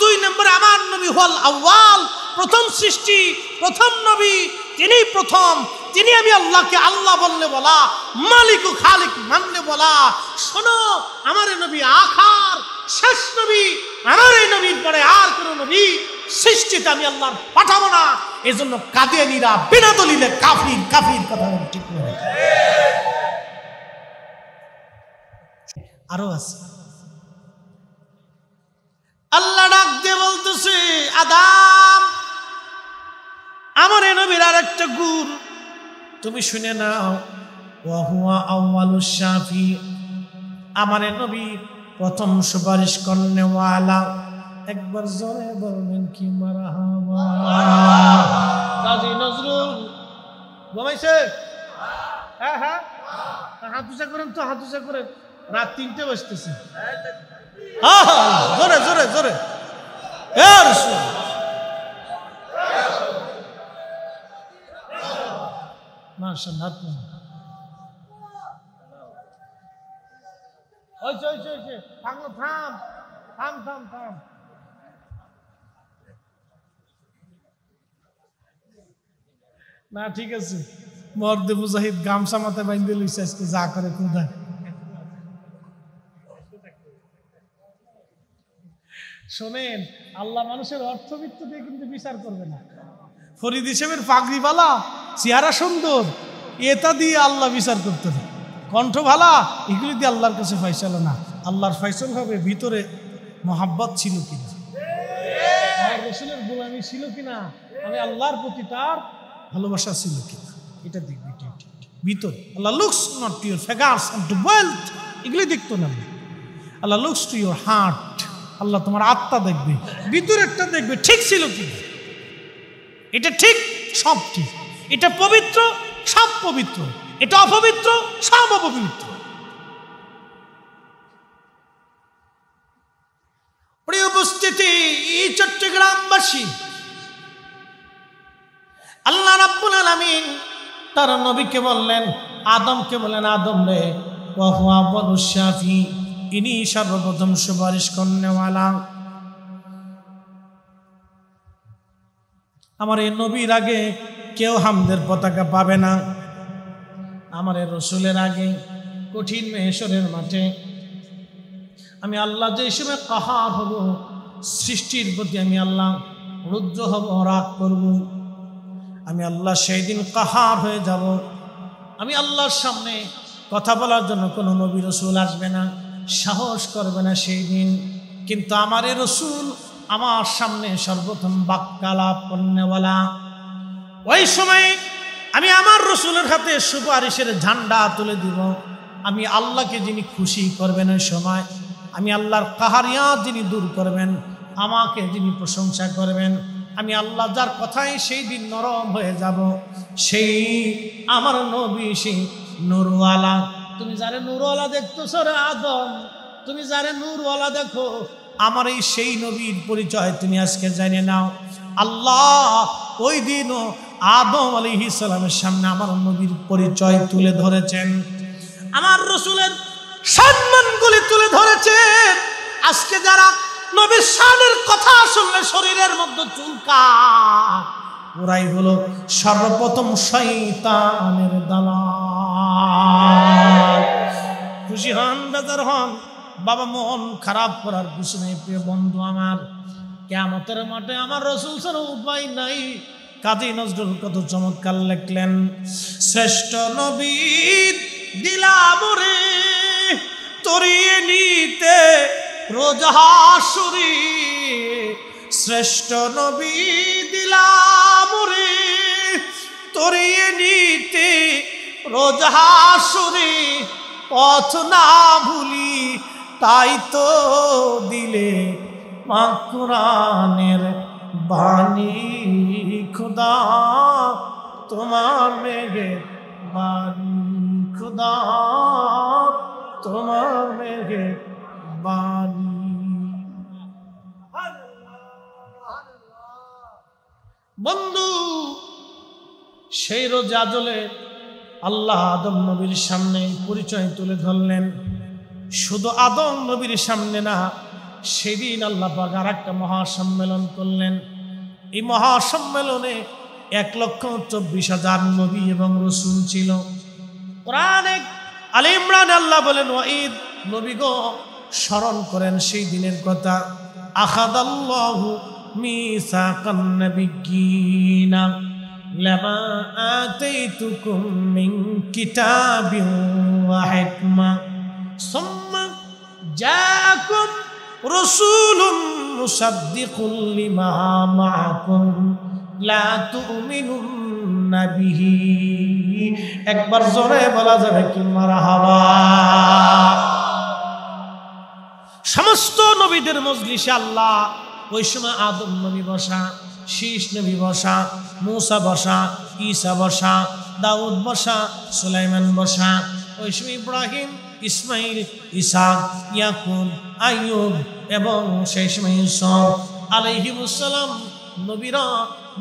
দুই নম্বর আমার নবী হল আওয়াল প্রথম সৃষ্টি প্রথম নবী তিনি প্রথম তিনি আমি আল্লাহকে আল্লাহ বললে বলা মালিক ও খালিক মানলে বলা শোনো আমার নবী আখার শেষ নবী আমার এই নবীর পরে আর কোনো নবী সৃষ্টিতে আমি আল্লাহ পাঠাবো না এই জন্য কাদিয়ানিরা বিনা দলিলে কাফির কাফির কথা ঠিক নয় আরো আছে আল্লাহ ডাক দিয়ে বলতেছে আদাম আমার এ নবীর আর একটা গুণ তুমি শুনে নাও ওয়াহুয়া আউ্বালু শাফি আমার এ নবী প্রথম সুপারিশ করেওয়ালা একবার জোরে বলবেন কি মারা কাজী নজরুল ঘুমাইছে হ্যাঁ হ্যাঁ হাতুসা করেন তো হাতুসা করেন রাত তিনটে বসতেছে জোরে জোরে জোরে হ্যাঁ মাসের নাতনি না ঠিক আছে মর্দে মুজাহিদ গামছা মাথায় বাইন্দে লইছে আজকে যা করে কোথায় শোনেন আল্লাহ মানুষের অর্থবিত্ত দিয়ে কিন্তু বিচার করবে না ফরিদ হিসেবের পাগড়িওয়ালা চেহারা সুন্দর এটা দিয়ে আল্লাহ বিচার করতে না কণ্ঠ ভালা এগুলি দিয়ে আল্লাহর কাছে ফয়সাল না আল্লাহর ফয়সল হবে ভিতরে মোহাব্বত ছিল কিনা রসুলের গোলামি ছিল কিনা আমি মানে আল্লাহর প্রতি তার ভালোবাসা ছিল কিনা এটা দেখবে ভিতর Allah looks not to your figures to wealth এগুলি দেখতো না Allah looks to your heart আল্লাহ তোমার আত্মা দেখবে ভিতরেরটা দেখবে ঠিক ছিল কিনা এটা ঠিক সব ঠিক এটা পবিত্র সব পবিত্র এটা অপবিত্র সব অপবিত্র উপস্থিতি এই চট্টগ্রামবাসী আল্লাহ রাব্বুল আলামিন তার নবীকে বললেন আদমকে বললেন আদম রে ওয়াহুয়া বলুশাফি ইনি সর্বপ্রথম সুপারিশ করেনওয়ালা আমার এই নবীর আগে কেউ হামদের পতাকা পাবে না আমার এই রসুলের আগে কঠিন মেহেশ্বরের মাঠে আমি আল্লাহ যে হিসেবে কাহার হব সৃষ্টির প্রতি আমি আল্লাহ রুদ্র হব রাগ করব আমি আল্লাহ সেই দিন কাহার হয়ে যাব আমি আল্লাহর সামনে কথা বলার জন্য কোনো নবী রসুল আসবে না সাহস করবে না সেই দিন কিন্তু আমার এ রসুল আমার সামনে সর্বপ্রথম বাক্যালাপ পণ্যওয়ালা ওই সময় আমি আমার রসুলের হাতে সুপারিশের ঝান্ডা তুলে দিব আমি আল্লাহকে যিনি খুশি করবেন ওই সময় আমি আল্লাহর কাহারিয়া যিনি দূর করবেন আমাকে যিনি প্রশংসা করবেন আমি আল্লাহ যার কথাই সেই দিন নরম হয়ে যাব সেই আমার নবী সেই নুরওয়ালা তুমি যারে নুরওয়ালা দেখতো সরে আদম তুমি যারে নুরওয়ালা দেখো আমার এই সেই নবীর পরিচয় তুমি আজকে জানে নাও আল্লাহ ওই দিনও আদম আলী ইসলামের সামনে আমার নবীর পরিচয় তুলে ধরেছেন আমার রসুলের সম্মানগুলি তুলে ধরেছেন আজকে যারা নবীর শানের কথা শুনলে শরীরের মধ্যে চুলকা ওরাই হলো সর্বপ্রথম শৈতানের দালা খুশি হন বেজার হন বাবা মন খারাপ করার কিছু নেই প্রিয় বন্ধু আমার কেমতের মাঠে আমার রসুল সর উপায় নাই কাজী নজরুল কত চমৎকার লেখলেন শ্রেষ্ঠ নবী দিলামরে তরিয়ে নিতে রোজাহাসুরি শ্রেষ্ঠ নবী দিলামরে তরিয়ে নিতে রোজাহাসুরি পথ না ভুলি তাই তো দিলে মা কোরআনের বাণী খুদা তোমার মেঘে বাণী খুদা তোমার মেঘে বাণী বন্ধু সেই রোজ আজলে আল্লাহ আদম নবীর সামনে পরিচয় তুলে ধরলেন শুধু আদম নবীর সামনে না সেদিন আল্লাহ বাগার একটা মহাসম্মেলন করলেন এই মহাসম্মেলনে এক লক্ষ চব্বিশ হাজার নবী এবং রসুন ছিল কোরআনে আল ইমরান আল্লাহ বলেন ঈদ নবী গো স্মরণ করেন সেই দিনের কথা আখাদাল্লাহু মিসাকান নাবিয়িনা লামা আতাইতুকুম মিন কিতাবিন ওয়া হিকমা সম্মা জাকুম রসুলুম মুসাদ্দিকুল লিমা মাআকুম লা তুমিনুন বিহি একবার জোরে বলা যাবে কি মারহাবা সমস্ত নবীদের মজলিসে আল্লাহ ওই সময় আদম নবী বসা শীষ নবী বসা মূসা বসা ঈসা বসা দাউদ বসা সুলাইমান বসা ওই সময় ইব্রাহিম ইসমাইল ইসা ইয়াকুন আয়ুব এবং সেই সময় ইসব নবীরা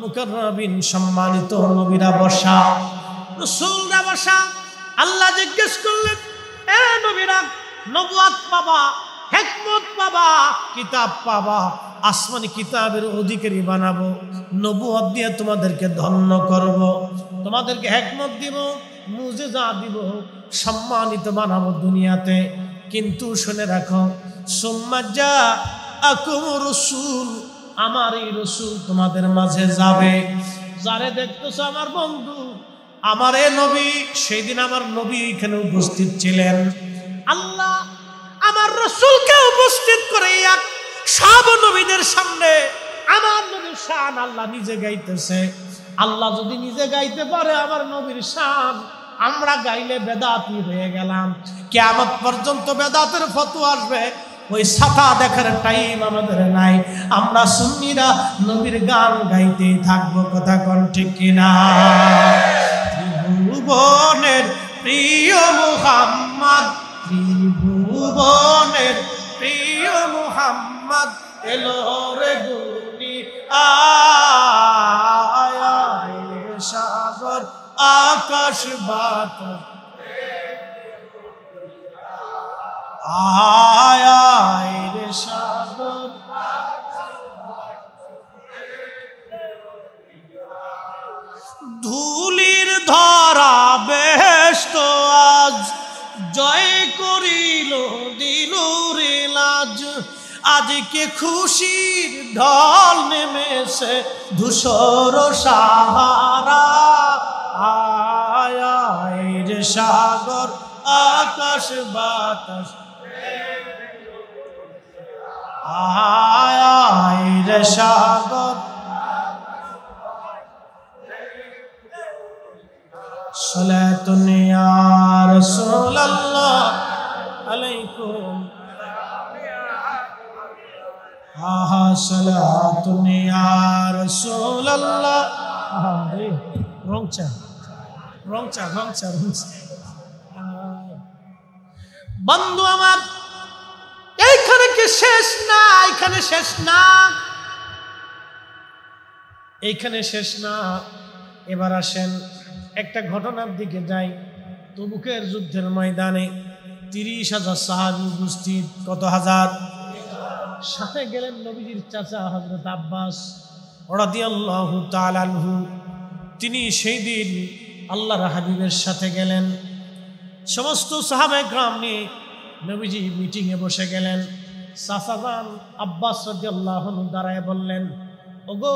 মুকরবিন সম্মানিত নবীরা বসা রসুলরা বসা আল্লাহ জিজ্ঞেস করলেন এ নবীরা নবাত পাবা হেকমত পাবা কিতাব পাবা আসমানি কিতাবের অধিকারী বানাবো নবুয়াদ দিয়ে তোমাদেরকে ধন্য করব তোমাদেরকে হেকমত দিব মুজে যা দিব সম্মানিত মানব দুনিয়াতে কিন্তু শুনে রাখো সোম্মাজা আকুম রসুল আমার এই রসুল তোমাদের মাঝে যাবে যারে দেখতেছো আমার বন্ধু আমার এ নবী সেইদিন আমার নবী এখানে উপস্থিত ছিলেন আল্লাহ আমার রসুলকে উপস্থিত করে এক সব নবীদের সামনে আমার নবীর শান আল্লাহ নিজে গাইতেছে আল্লাহ যদি নিজে গাইতে পারে আমার নবীর শান আমরা গাইলে বেদাতি হয়ে গেলাম কেমন পর্যন্ত বেদাতের ফটো আসবে ওই সাতা দেখার টাইম আমাদের নাই আমরা সুন্নিরা নবীর গান গাইতে থাকবো কথা কন ঠিক কিনা ত্রিভুবনের প্রিয় মুহাম্মদ ত্রিভুবনের প্রিয় মুহাম্মদ এলো রে গুনি আয় সাগর আকাশ বাত আয় ধুলির ধরা বেহস্ত আজ জয় করিল দিলুরে লাজ আজকে খুশির ঢল নেমেছে ধূসর সাহারা আয়ের সাগর আকাশ বাতাস আয়ের সাগর সলে তুনিয়ার রাসূলুল্লাহ আলাইকুম আহা বন্ধু আমার এইখানে কি শেষ না এইখানে শেষ না এইখানে শেষ না এবার আসেন একটা ঘটনার দিকে যাই তবুকের যুদ্ধের ময়দানে তিরিশ হাজার সাহাবি উপস্থিত কত হাজার সাথে গেলেন নবীজির চাচা হজরত আব্বাস তিনি সেই দিন আল্লাহর হাবিবের সাথে গেলেন সমস্ত সাহাবে গ্রাম নিয়ে নবীজি মিটিংয়ে বসে গেলেন সাফাগান আব্বাস রদিয়াল্লাহ দাঁড়ায় বললেন ওগো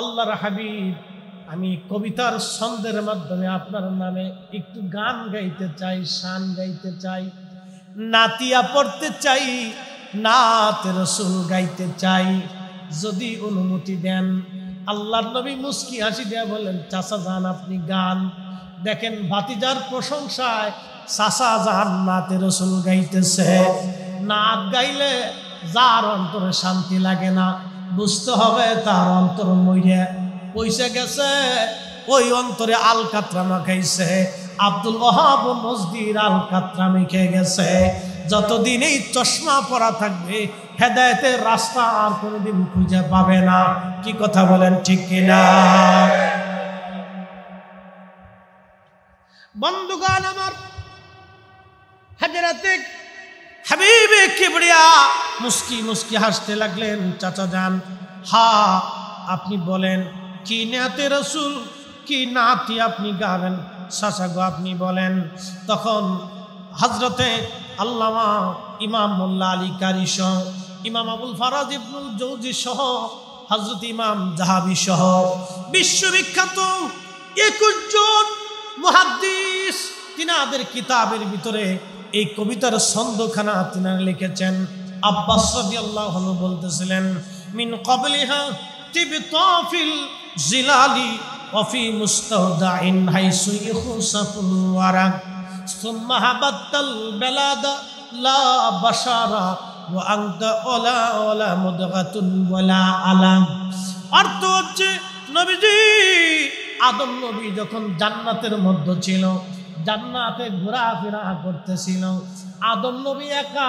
আল্লাহর হাবিব আমি কবিতার ছন্দের মাধ্যমে আপনার নামে একটু গান গাইতে চাই শান গাইতে চাই নাতিয়া পড়তে চাই নাত রসুল গাইতে চাই যদি অনুমতি দেন আল্লাহর নবী মুস্কি হাসি দেয়া বলেন চাষা যান আপনি গান দেখেন ভাতিজার প্রশংসায় চাষা যান নাতে রসুল গাইতেছে নাত গাইলে যার অন্তরে শান্তি লাগে না বুঝতে হবে তার অন্তর মইরে পয়সা গেছে ওই অন্তরে কাতরা মাখাইছে আব্দুল ওহাব মসজিদ কাতরা মেখে গেছে যতদিন এই চশমা পরা থাকবে হেদায়তের রাস্তা আর কোনোদিন খুঁজে পাবে না কি কথা বলেন ঠিক কিনা বন্ধুগান আমার হাজারাতে হাবিবে কেবড়িয়া মুস্কি মুস্কি হাসতে লাগলেন চাচা যান হা আপনি বলেন কি নাতে রসুল কি নাতি আপনি গাবেন গো আপনি বলেন তখন হজরতে আল্লামা ইমাম মোল্লা আলী কারি সহ ইমাম আবুল ফারাজ ইবনুল জৌজি সহ হজরত ইমাম জাহাবি সহ বিশ্ববিখ্যাত একুশ জন মহাদ্দিস তিনাদের কিতাবের ভিতরে এই কবিতার ছন্দখানা তিনি লিখেছেন আব্বাস আল্লাহ বলতেছিলেন মিন কবলিহা তিবতাফিল জিলালি وفي مستودع حيث يخصف الورق অর্থ হচ্ছে নবীজি আদম নবী যখন জান্নাতের মধ্যে ছিল জান্নাতে ঘোরাফেরা করতেছিল আদম নবী একা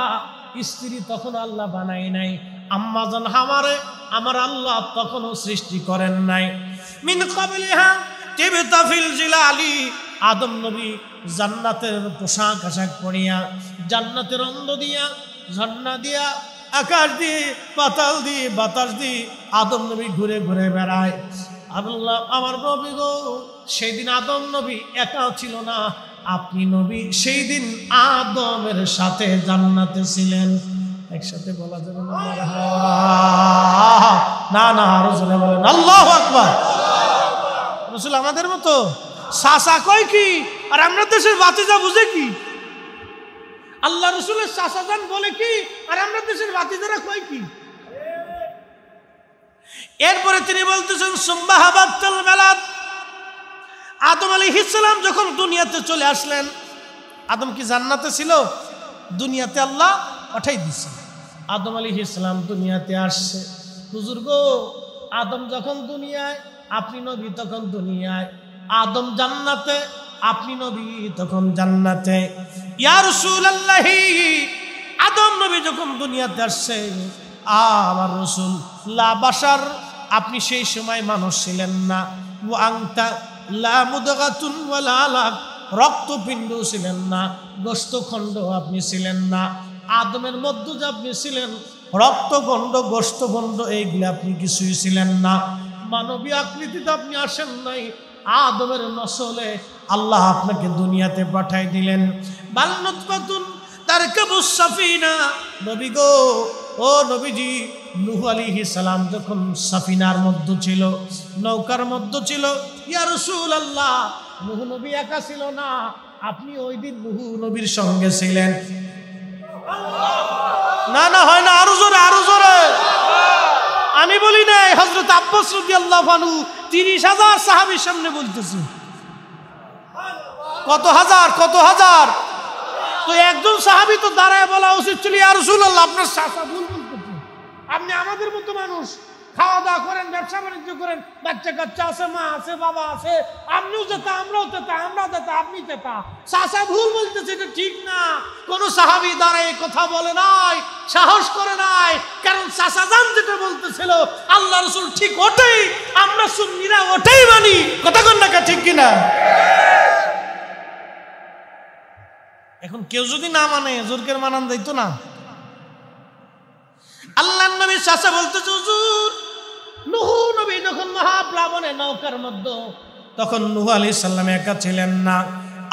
স্ত্রী তখন আল্লাহ বানাই নাই আম্মাজন হামারে আমার আল্লাহ তখনও সৃষ্টি করেন নাই মিন কবিলিহা টিবিতাফিল জিলা আলী আদম নবী জান্নাতের পোশাক আশাক পরিয়া জান্নাতের অন্ধ দিয়া ঝর্ণা দিয়া আকাশ দি পাতাল দি বাতাস দি আদম নবী ঘুরে ঘুরে বেড়ায় আল্লাহ আমার নবী গো সেই দিন আদম নবী একাও ছিল না আপনি নবী সেই দিন আদমের সাথে জান্নাতে ছিলেন একসাথে বলা যাবে না না না আরো বলেন আল্লাহ আকবর রসুল আমাদের মতো শাসা কই কি আর আমরা দেশের বাতিজা বুঝে কি আল্লাহ রসুলের যান বলে কি আর আমরা দেশের বাতিজারা কই কি এরপরে তিনি বলতেছেন আদম আলী হিসালাম যখন দুনিয়াতে চলে আসলেন আদম কি জান্নাতে ছিল দুনিয়াতে আল্লাহ পাঠাই দিছে আদম আলী হিসালাম দুনিয়াতে আসছে বুজুর্গ আদম যখন দুনিয়ায় আপনি নবী তখন দুনিয়ায় আদম জান্নাতে আপনি নবী তখন জান্নাতে ইয়া রাসূলুল্লাহি আদম নবী যখন দুনিয়াতে আসছে আমার রসুল লা বাসার আপনি সেই সময় মানুষ ছিলেন না ও আংটা লা মুদগাতুন রক্তপিণ্ড ছিলেন না গোস্তখণ্ড আপনি ছিলেন না আদমের মধ্যে যে আপনি ছিলেন রক্তখণ্ড গোস্তখণ্ড এইগুলো আপনি কিছুই ছিলেন না মানবীয় আকৃতিতে আপনি আসেন নাই আদমের নসলে আল্লাহ আপনাকে দুনিয়াতে পাঠাই দিলেন বাল্যুৎপাতুন তার কেবু সাফিনা নবী গো ও নবীজি নুহ আলী সালাম যখন সাফিনার মধ্য ছিল নৌকার মধ্য ছিল ইয়া রসুল আল্লাহ নুহ নবী একা ছিল না আপনি ওই দিন নুহু নবীর সঙ্গে ছিলেন না না হয় না আরো জোরে আরো জোরে আমি বলি নাই হজরত আব্বাস রদি আল্লাহ তিরিশ হাজার সাহাবির সামনে বলতেছে কত হাজার কত হাজার তো একজন সাহাবি তো দাঁড়ায় বলা উচিত ছিল আর আপনার ভুল আপনি আমাদের মতো মানুষ খাওয়া দাওয়া করেন ব্যবসা বাণিজ্য করেন বাচ্চা কাচ্চা আছে মা আছে বাবা আছে আপনিও যেতা আমরাও যেতা আমরা যেতা আপনি যেতা চাষা ভুল বলতেছে এটা ঠিক না কোন সাহাবি দাঁড়ায় কথা বলে নাই সাহস করে নাই কারণ চাষা যান যেটা বলতেছিল আল্লাহ রসুল ঠিক ওটাই আমরা সুন্নিরা ওটাই মানি কথা কন কন্যাকা ঠিক কিনা এখন কেউ যদি না মানে জোরকের মানান দিত না আল্লাহ নবী শাসা বলতেছে হুজুর নুহু নবী যখন মহাপ্লাবনে নৌকার মধ্যে তখন নুহ আলি সাল্লাম একা ছিলেন না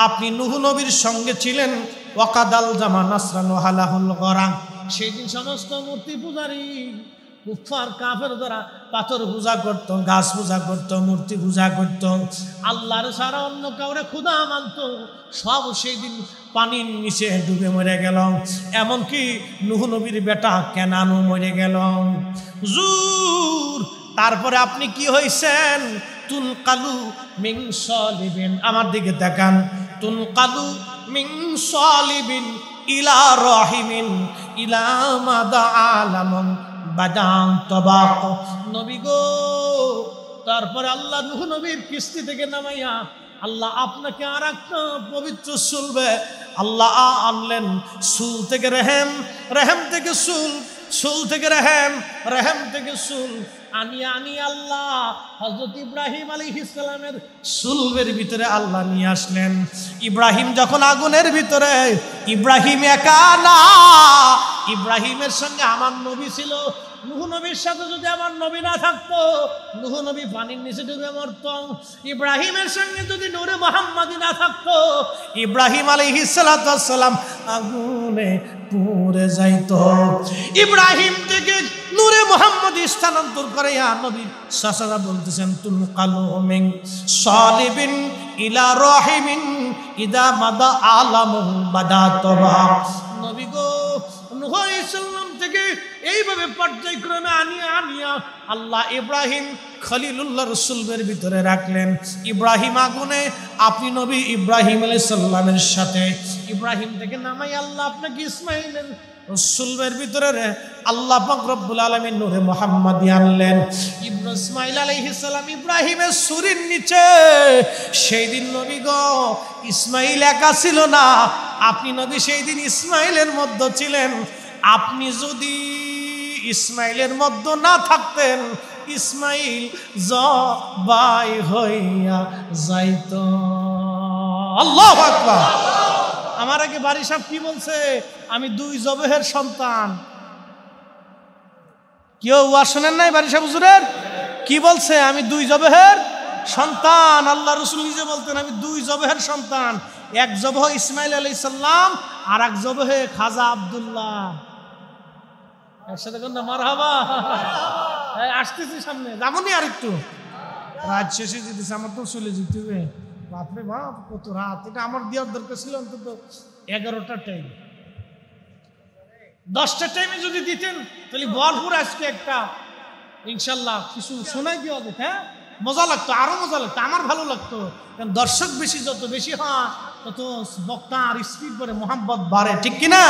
আপনি নুহু নবীর সঙ্গে ছিলেন ওয়াকাদাল জামা নাসরা নোহালাহুল গরা সেদিন সমস্ত মূর্তি পূজারি কুফার কাফের দ্বারা পাথর পূজা করত গাছ পূজা করত মূর্তি পূজা করত আল্লাহর সারা অন্য কাউরে ক্ষুধা মানত সব সেই দিন পানির নিচে ডুবে মরে গেল এমনকি নুহু নবীর বেটা কেনানো মরে গেল জোর তারপরে আপনি কি হয়েছেন তুন কালু মিংসলিবিন আমার দিকে দেখান তুন কালু মিংসলিবিন ইলা রহিমিন ইলা মাদা আলামন বাদাম তবাক নবী গো তারপরে আল্লাহ নুহ নবীর কিস্তি থেকে নামাইয়া আল্লাহ আপনাকে আর একটা পবিত্র সুলবে আল্লাহ আনলেন সুল থেকে রেহেম রেহেম থেকে সুল সুল থেকে রেহেম রেহেম থেকে সুল আনি আনি আল্লাহ হজরত ইব্রাহিম আলী ইসলামের সুলবের ভিতরে আল্লাহ নিয়ে আসলেন ইব্রাহিম যখন আগুনের ভিতরে ইব্রাহিম একা না ইব্রাহিমের সঙ্গে আমার নবী ছিল নুহু নবীর সাথে যদি আমার নবী না থাকতো নুহু নবী পানির নিচে ডুবে মরত ইব্রাহিমের সঙ্গে যদি নূরে মোহাম্মদী না থাকতো ইব্রাহিম আলী হিসালাম আগুনে পুরে যাইত ইব্রাহিম থেকে নূরে মোহাম্মদ স্থানান্তর করে নবী সাসারা বলতেছেন তুল কালুমিং সালিবিন ইলা রহিমিন ইদা মাদা আলাম বাদা তবা নবী গো নুহ থেকে এইভাবে পর্যায়ক্রমে আনিয়া আনিয়া আল্লাহ ইব্রাহিম খলিলুল্লাহ রসুলের ভিতরে রাখলেন ইব্রাহিম আগুনে আপনি নবী ইব্রাহিম আলাইসাল্লামের সাথে ইব্রাহিম থেকে নামাই আল্লাহ আপনাকে ইসমাইলের রসুলের ভিতরে আল্লাহ রব্বুল আলমীর নূরে মোহাম্মদ আনলেন ইবনু ইসমাইল আলহিসাম ইব্রাহিমের সুরির নিচে সেই দিন নবী গ ইসমাইল একা ছিল না আপনি নবী সেই দিন ইসমাইলের মধ্যে ছিলেন আপনি যদি ইসমাইলের মধ্যে না থাকতেন ইসমাইল বাই হইয়া যাইত আল্লাহ আকবার আমার আগে বাড়ি সাহেব কি বলছে আমি দুই জবেহের সন্তান কেউ ওয়া শোনেন নাই বাড়ি সাহেব হুজুরের কি বলছে আমি দুই জবেহের সন্তান আল্লাহ রসুল নিজে বলতেন আমি দুই জবেহের সন্তান এক জবহ ইসমাইল আলি সাল্লাম আর এক জবহে খাজা আবদুল্লাহ একসাথে কোন মার হাবা আসতেছি সামনে যাবনি আর একটু রাজ শেষে যেতেছে আমার তো চলে যেতে হবে বাপরে বাপ কত রাত এটা আমার দেওয়ার দরকার ছিল অন্তত এগারোটা টাইম দশটা টাইমে যদি দিতেন তাহলে বলপুর আজকে একটা ইনশাল্লাহ কিছু শোনাই দেওয়া যেত হ্যাঁ মজা লাগতো আরো মজা লাগতো আমার ভালো লাগতো কারণ দর্শক বেশি যত বেশি হয় তত বক্তার স্পিড করে মোহাম্মদ বাড়ে ঠিক কিনা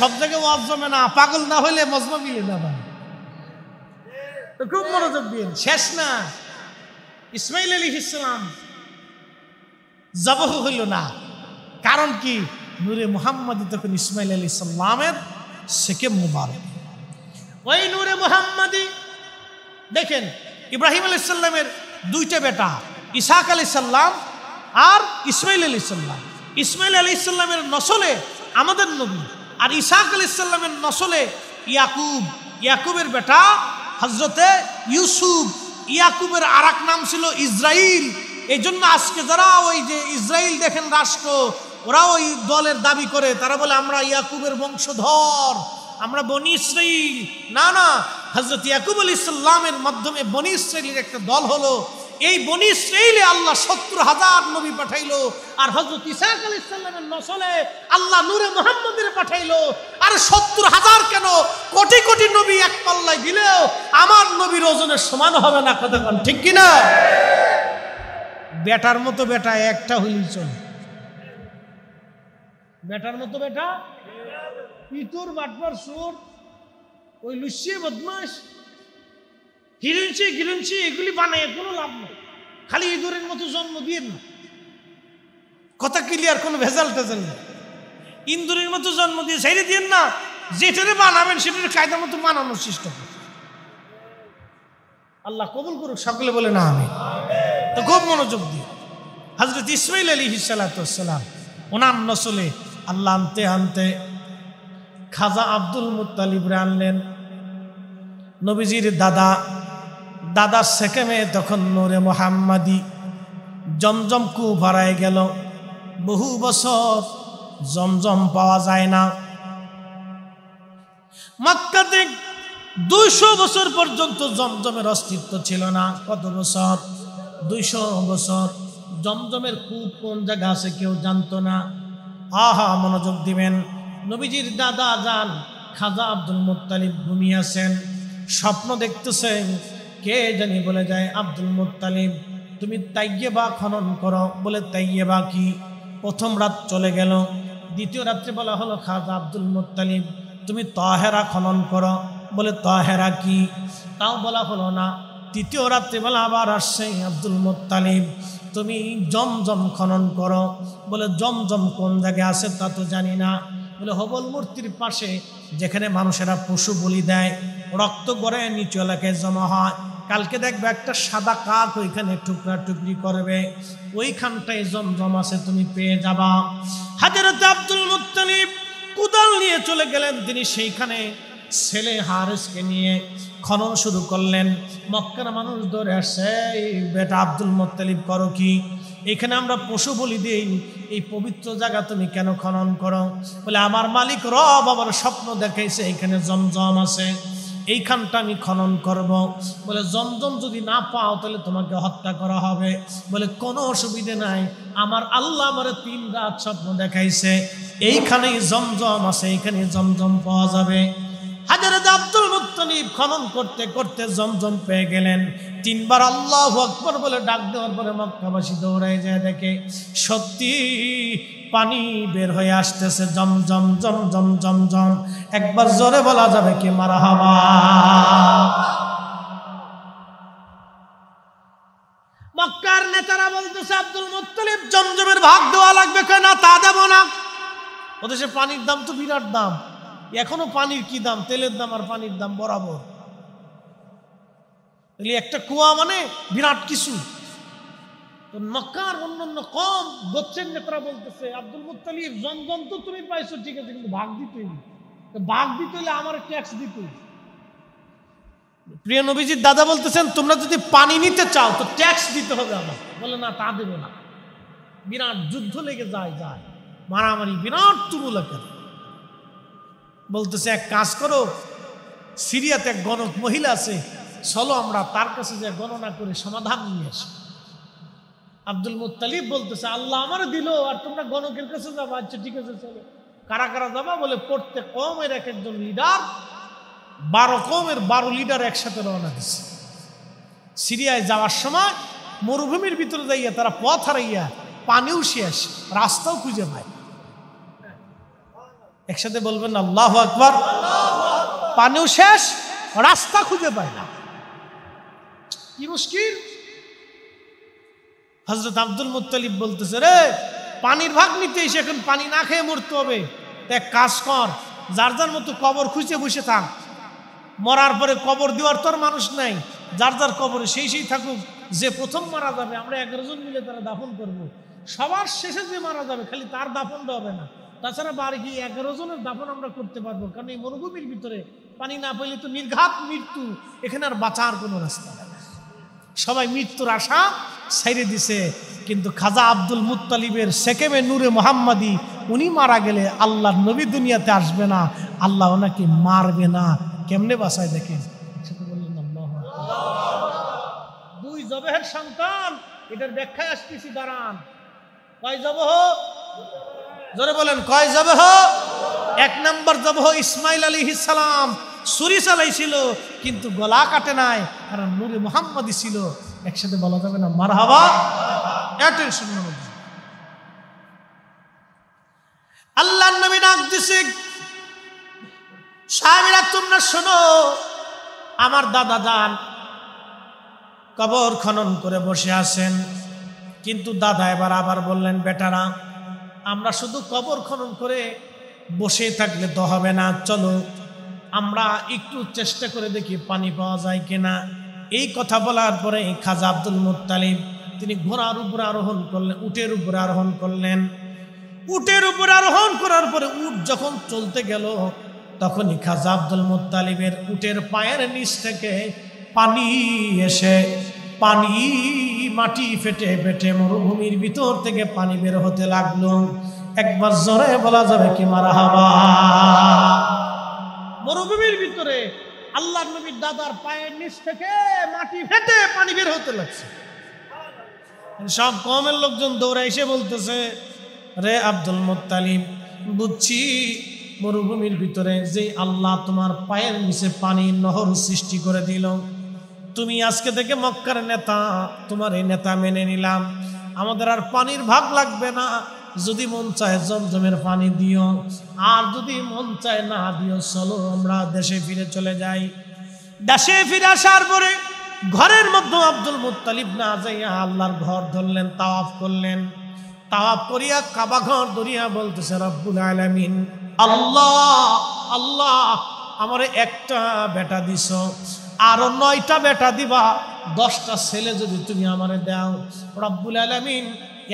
সব জায়গায় ওয়াজ জমে না পাগল না হইলে মজমা বিয়ে যাবে তো খুব মনোযোগ দিন শেষ না ইসমাইল আলী ইসলাম জবহ হইল না কারণ কি নূরে মোহাম্মদ তখন ইসমাইল আলী সাল্লামের সেকে মুবারক ওই নূরে মোহাম্মদি দেখেন ইব্রাহিম আলি সাল্লামের দুইটা বেটা ইসাক আলি সাল্লাম আর ইসমাইল আলি সাল্লাম ইসমাইল আলি ইসাল্লামের নসলে আমাদের নবী আর ইসাক আলি সাল্লামের নসলে ইয়াকুব ইয়াকুবের বেটা হজরতে ইউসুফ ইয়াকুবের আর নাম ছিল ইসরাইল এই জন্য আজকে যারা ওই যে ইসরায়েল দেখেন রাষ্ট্র ওরা ওই দলের দাবি করে তারা বলে আমরা ইয়াকুবের বংশধর আমরা বনি ইসরাইল না না হজরত ইয়াকুব আলী ইসলামের মাধ্যমে বনি ইসরাইলের একটা দল হলো এই বনি ইসরাইলে আল্লাহ সত্তর হাজার নবী পাঠাইলো আর হজরত ইসাক আল ইসলামের নসলে আল্লাহ নূরে মোহাম্মদের পাঠাইলো আর সত্তর হাজার কেন কোটি কোটি নবী এক পাল্লায় দিলেও আমার নবীর ওজনের সমান হবে না কথা ঠিক কিনা বেটার মতো বেটা একটা হইলেই চলে বেটার মতো বেটা পিতুর বাটবার সুর ওই লুসি বদমাস হিরেঞ্চি গিরুঞ্চি এগুলি বানায় কোনো লাভ নেই খালি ইঁদুরের মতো জন্ম দিয়ে না কথা ক্লিয়ার কোনো ভেজাল টেজাল না ইন্দুরের মতো জন্ম দিয়ে ছেড়ে দিয়ে না যেটারে বানাবেন সেটার কায়দা মতো মানানোর চেষ্টা করুন আল্লাহ কবুল করুক সকলে বলে না আমি তো খুব মনোযোগ দিয়ে হাজরত ইসমাইল আলী হিসালাতাম ওনার নসলে আল্লাহ আনতে আনতে খাজা আব্দুল মুতালিবরে আনলেন নবীজির দাদা দাদার সেকেমে তখন নোরে মোহাম্মাদি জমজম কু ভরায় গেল বহু বছর জমজম পাওয়া যায় না মক্কাতে দুইশো বছর পর্যন্ত জমজমের অস্তিত্ব ছিল না কত বছর দুইশো বছর জমজমের কূপ কোন জায়গা আছে কেউ জানতো না আহা মনোযোগ দিবেন নবীজির দাদা যান খাজা আব্দুল মুতালিব ঘুমিয়েছেন স্বপ্ন দেখতেছেন কে জানি বলে যায় আব্দুল মোত্তালিব তুমি তাইয়ে বা খনন করো বলে তাইয়ে বা কি প্রথম রাত চলে গেল দ্বিতীয় রাত্রে বলা হলো খাজা আব্দুল মোত্তালিব তুমি তহেরা খনন করো বলে তহেরা কি তাও বলা হলো না তৃতীয় রাত্রিবেলা আবার আসছে আব্দুল মুতালিব তুমি জমজম খনন করো বলে জমজম কোন জায়গায় আছে তা তো জানি না বলে হবল মূর্তির পাশে যেখানে মানুষেরা পশু বলি দেয় রক্ত গড়ে নিচু এলাকায় জমা হয় কালকে দেখবে একটা সাদা কাক ওইখানে টুকরা টুকরি করবে ওইখানটায় জমজম আছে তুমি পেয়ে যাবা হাজারত আব্দুল মুতালিব কুদাল নিয়ে চলে গেলেন তিনি সেইখানে ছেলে হারেসকে নিয়ে খনন শুরু করলেন মক্কার মানুষ ধরে আসছে বেটা আব্দুল মোত্তালিব করো কি এখানে আমরা পশু বলি দিই এই পবিত্র জায়গা তুমি কেন খনন করো বলে আমার মালিক রব আবার স্বপ্ন দেখাইছে এখানে জমজম আছে এইখানটা আমি খনন করব বলে জমজম যদি না পাও তাহলে তোমাকে হত্যা করা হবে বলে কোনো অসুবিধে নাই আমার আল্লাহ আমার তিন রাত স্বপ্ন দেখাইছে এইখানেই জমজম আছে এইখানে জমজম পাওয়া যাবে হাজারত আব্দুল মুক্তলিব খনন করতে করতে জমজম পেয়ে গেলেন তিনবার আল্লাহ আকবর বলে ডাক দেওয়ার পরে মক্কাবাসী দৌড়ায় যায় দেখে সত্যি পানি বের হয়ে আসতেছে জম জম জম জম জম জম একবার জোরে বলা যাবে কি মারা হাবা মক্কার নেতারা বলতেছে আব্দুল মুক্তলিফ জমজমের ভাগ দেওয়া লাগবে কেনা তা দেব না ওদেশে পানির দাম তো বিরাট দাম এখনো পানির কি দাম তেলের দাম আর পানির দাম বরাবর একটা কুয়া মানে বিরাট কিছু তো অন্যান্য কম গোচ্ছেন নেতারা বলতেছে আব্দুল মুতালিব তো তুমি পাইছো ঠিক আছে কিন্তু ভাগ দিতে ভাগ দিতে হলে আমার ট্যাক্স দিতে প্রিয় নবীজির দাদা বলতেছেন তোমরা যদি পানি নিতে চাও তো ট্যাক্স দিতে হবে আমার বলে না তা দেবে না বিরাট যুদ্ধ লেগে যায় যায় মারামারি বিরাট তুমুল আকারে বলতেছে এক কাজ করো সিরিয়াতে এক গণক মহিলা আছে চলো আমরা তার কাছে যে গণনা করে সমাধান নিয়ে আসি আব্দুল মুতালিব বলতেছে আল্লাহ আমার দিল আর তোমরা গণকের কাছে যাবো আচ্ছা ঠিক আছে চলো কারা কারা যাবা বলে প্রত্যেক কমের এক একজন লিডার বারো কমের বারো লিডার একসাথে রওনা দিছে সিরিয়ায় যাওয়ার সময় মরুভূমির ভিতরে যাইয়া তারা পথ হারাইয়া পানিও শেষ রাস্তাও খুঁজে পায় একসাথে বলবেন আল্লাহ আকবর পানিও শেষ রাস্তা খুঁজে পায় না কি মুশকিল হজরত আব্দুল মুতালিব বলতেছে রে পানির ভাগ নিতে এসে এখন পানি না খেয়ে মরতে হবে এক কাজ কর যার যার মতো কবর খুঁজে বসে থাক মরার পরে কবর দেওয়ার তোর মানুষ নাই যার যার কবর সেই সেই থাকুক যে প্রথম মারা যাবে আমরা এগারো জন মিলে তারা দাফন করব। সবার শেষে যে মারা যাবে খালি তার দাফনটা হবে না তাছাড়া বাড়ি গিয়ে এগারো জনের দাফন আমরা করতে পারবো কারণ এই মরুভূমির ভিতরে পানি না পেলে তো নির্ঘাত মৃত্যু এখানে আর বাঁচার কোনো রাস্তা সবাই মৃত্যুর আশা সাইরে দিছে কিন্তু খাজা আব্দুল মুতালিবের সেকেমে নূরে মোহাম্মদি উনি মারা গেলে আল্লাহ নবী দুনিয়াতে আসবে না আল্লাহ ওনাকে মারবে না কেমনে বাসায় দেখেন দুই জবেহের সন্তান এটার ব্যাখ্যায় আসতেছি দাঁড়ান কয় জবহ জোরে বলেন কয় জবহ এক নম্বর জবহ ইসমাইল আলী ইসালাম ছুরি চালাইছিল কিন্তু গলা কাটে নাই কারণ নূরে মোহাম্মদই ছিল একসাথে বলা যাবে না মার হাওয়া অ্যাটেনশন আল্লাহ নবী ডাক দিছে সাহেবেরা তোমরা শোনো আমার দাদা যান কবর খনন করে বসে আছেন কিন্তু দাদা এবার আবার বললেন বেটারা আমরা শুধু কবর খনন করে বসে থাকলে তো হবে না চলো আমরা একটু চেষ্টা করে দেখি পানি পাওয়া যায় কিনা এই কথা বলার পরে খাজা আব্দুল মুতালিব তিনি ঘোড়ার উপরে আরোহণ করলেন উটের উপরে আরোহণ করলেন উটের উপরে আরোহণ করার পরে উট যখন চলতে গেল তখনই খাজা আব্দুল মুতালিবের উটের পায়ের নিচ থেকে পানি এসে পানি মাটি ফেটে ফেটে মরুভূমির ভিতর থেকে পানি বের হতে লাগলো একবার জোরে বলা যাবে কি মারা হাবা মরুভূমির ভিতরে আল্লাহ নবীর দাদার পায়ের নিচ থেকে মাটি ফেটে পানি বের হতে লাগছে সব কমের লোকজন দৌড়ে এসে বলতেছে রে আব্দুল মোত্তালিম বুঝছি মরুভূমির ভিতরে যে আল্লাহ তোমার পায়ের নিচে পানি নহর সৃষ্টি করে দিল তুমি আজকে থেকে মক্কার নেতা তোমার এই নেতা মেনে নিলাম আমাদের আর পানির ভাগ লাগবে না যদি মন চায় জমজমের পানি দিও আর যদি মন চায় না দিও চলো আমরা দেশে ফিরে চলে যাই দেশে ফিরে আসার পরে ঘরের মধ্যে আব্দুল মুতালিব না যাইয়া আল্লাহর ঘর ধরলেন তাওয়াফ করলেন তাওয়াফ করিয়া কাবা ঘর ধরিয়া বলতেছে রব্বুল আলামিন আল্লাহ আল্লাহ আমার একটা বেটা দিছ আরো নয়টা বেটা দিবা দশটা ছেলে যদি তুমি আমারে দাও রব্বুল আলমিন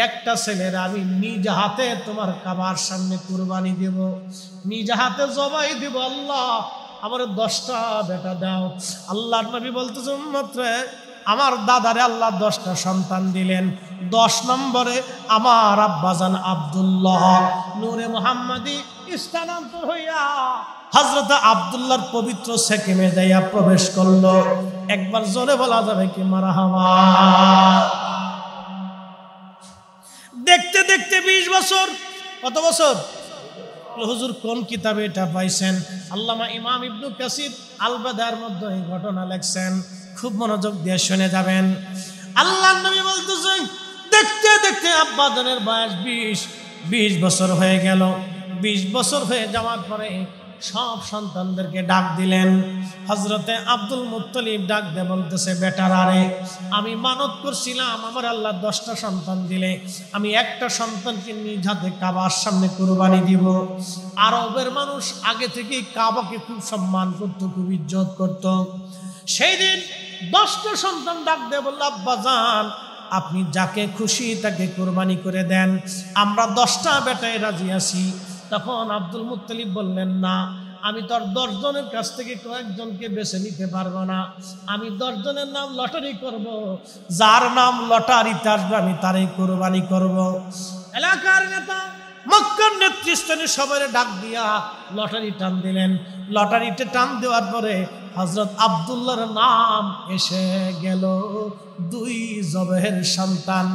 একটা ছেলের আমি নিজ হাতে তোমার কাবার সামনে কুরবানি দেব নিজ হাতে জবাই দেব আল্লাহ আমার দশটা বেটা দাও আল্লাহর নবী বলতে মাত্র আমার দাদারে আল্লাহ দশটা সন্তান দিলেন দশ নম্বরে আমার আব্বাজান আবদুল্লাহ নূরে মোহাম্মদী স্থানান্তর হইয়া হজরত আবদুল্লার পবিত্র সেকেমে যাইয়া প্রবেশ করলো একবার জোরে বলা যাবে কি মারা হাওয়া দেখতে দেখতে বিশ বছর কত বছর হুজুর কোন কিতাবে এটা পাইছেন আল্লামা ইমাম ইবনু কাসির আলবাদার মধ্যে এই ঘটনা লেখছেন খুব মনোযোগ দিয়ে শুনে যাবেন আল্লাহ নবী বলতেছে দেখতে দেখতে আব্বাদনের বয়স বিশ বিশ বছর হয়ে গেল বিশ বছর হয়ে যাওয়ার পরে সব সন্তানদেরকে ডাক দিলেন হজরতে আব্দুল মুতলিফ ডাক দে বলতেছে বেটার আরে আমি মানত করছিলাম আমার আল্লাহ দশটা সন্তান দিলে আমি একটা সন্তানকে নিজ হাতে কাবার সামনে কোরবানি দিব আরবের মানুষ আগে থেকেই কাবাকে খুব সম্মান করত খুব ইজ্জত করত সেই দিন দশটা সন্তান ডাক দে বলল আব্বা যান আপনি যাকে খুশি তাকে কোরবানি করে দেন আমরা দশটা বেটায় রাজি আছি তখন আব্দুল মুতালিব বললেন না আমি তোর দশজনের কাছ থেকে কয়েকজনকে বেছে নিতে পারবো না আমি দশজনের নাম লটারি করব। যার নাম লটারি তার আমি তারই কোরবানি করব এলাকার নেতা মক্কার নেতৃস্থানে সবাই ডাক দিয়া লটারি টান দিলেন লটারিতে টান দেওয়ার পরে হজরত আবদুল্লার নাম এসে গেল দুই জবহের সন্তান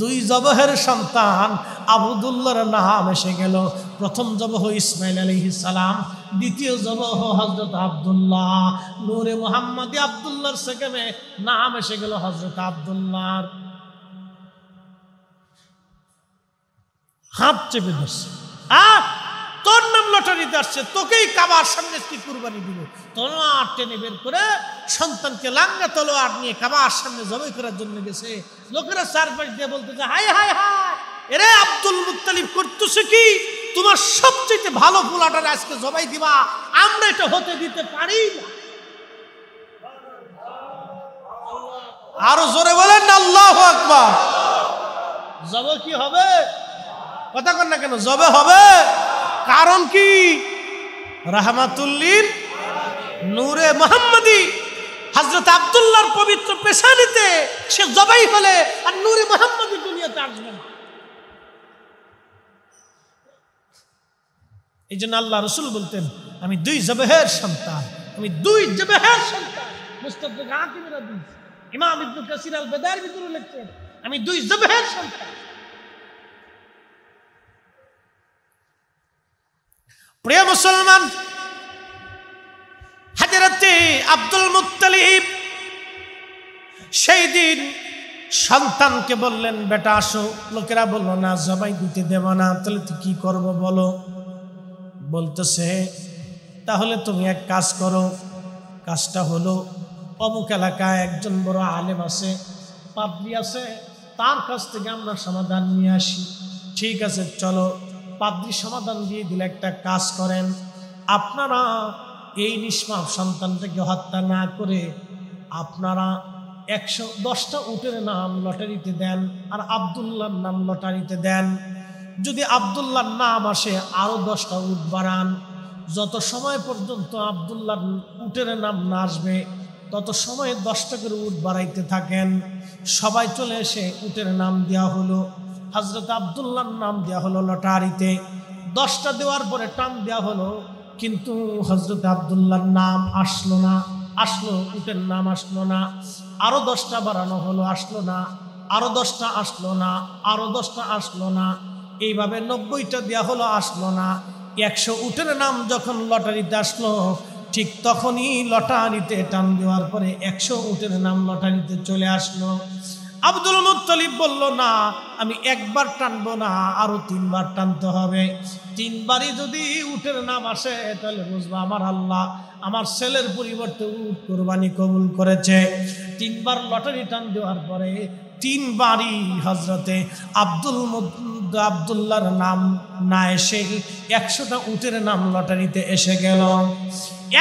দুই জবহের সন্তান আবুদুল্লার নাম এসে গেল প্রথম জবহ ইসমাইল আলী সালাম দ্বিতীয় জবহ হজরত আবদুল্লাহ নূরে মোহাম্মদ আবদুল্লার সেকেমে নাম এসে গেল হজরত আবদুল্লার হাঁপ চেপে ধরছে আর তোর নাম লটারি আসছে তোকেই কাবার সামনে কি কুরবানি দিল তলোয়ার টেনে বের করে সন্তানকে লাঙ্গা তলোয়ার নিয়ে কাবার সামনে জবাই করার জন্য গেছে লোকেরা চারপাশ দিয়ে বলতেছে হাই হাই হাই এরে আব্দুল মুক্তালিফ করতেছে কি তোমার সবচেয়ে ভালো ফুলাটারে আজকে জবাই দিবা আমরা এটা হতে দিতে পারি না আরো জোরে বলেন আল্লাহ আকবার জব কি হবে কথা কর না কেন জবে হবে কারণ কি রাহমাতুল্লিন নূরে মোহাম্মদী হজরত আবদুল্লাহর পবিত্র পেশানিতে সে জবাই হলে আর নূরে মোহাম্মদী দুনিয়াতে আসবে এই জন্য আল্লাহ রসুল বলতেন আমি দুই জবেহের সন্তান আমি দুই জবেহের সন্তান মুস্তফা ইমাম ইবনু কাসির আল বেদার ভিতরে লিখছেন আমি দুই জবেহের সন্তান প্রিয় মুসলমান হাজারাতে আব্দুল মুতালিব সেই দিন সন্তানকে বললেন বেটা আসো লোকেরা বললো না জবাই দিতে দেব না তাহলে তুই কি করবো বলো বলতেছে তাহলে তুমি এক কাজ করো কাজটা হলো অমুক এলাকায় একজন বড় আলেম আছে পাবলি আছে তার কাছ থেকে আমরা সমাধান নিয়ে আসি ঠিক আছে চলো পাদ্রী সমাধান দিয়ে দিলে একটা কাজ করেন আপনারা এই নিষ্পাপ সন্তানটাকে হত্যা না করে আপনারা একশো দশটা উটের নাম লটারিতে দেন আর আবদুল্লার নাম লটারিতে দেন যদি আবদুল্লার নাম আসে আরও দশটা উট বাড়ান যত সময় পর্যন্ত আবদুল্লার উটের নাম না আসবে তত সময়ে দশটা করে উট বাড়াইতে থাকেন সবাই চলে এসে উটের নাম দেওয়া হলো হজরত আবদুল্লার নাম দেওয়া হলো লটারিতে দশটা দেওয়ার পরে টান দেওয়া হলো কিন্তু হজরত আবদুল্লার নাম আসলো না আসলো উটের নাম আসলো না আরও দশটা বাড়ানো হলো আসলো না আরও দশটা আসলো না আরও দশটা আসলো না এইভাবে নব্বইটা দেওয়া হলো আসলো না একশো উটের নাম যখন লটারিতে আসলো ঠিক তখনই লটারিতে টান দেওয়ার পরে একশো উটের নাম লটারিতে চলে আসলো আব্দুল মুত্তলিব বলল না আমি একবার টানবো না আরো তিনবার টানতে হবে তিনবারই যদি উটের নাম আসে তাহলে বুঝবো আমার আল্লাহ আমার ছেলের পরিবর্তে উঠ কোরবানি কবুল করেছে তিনবার লটারি টান দেওয়ার পরে তিনবারই হজরতে আব্দুল আবদুল্লার নাম না এসে একশোটা উটের নাম লটারিতে এসে গেল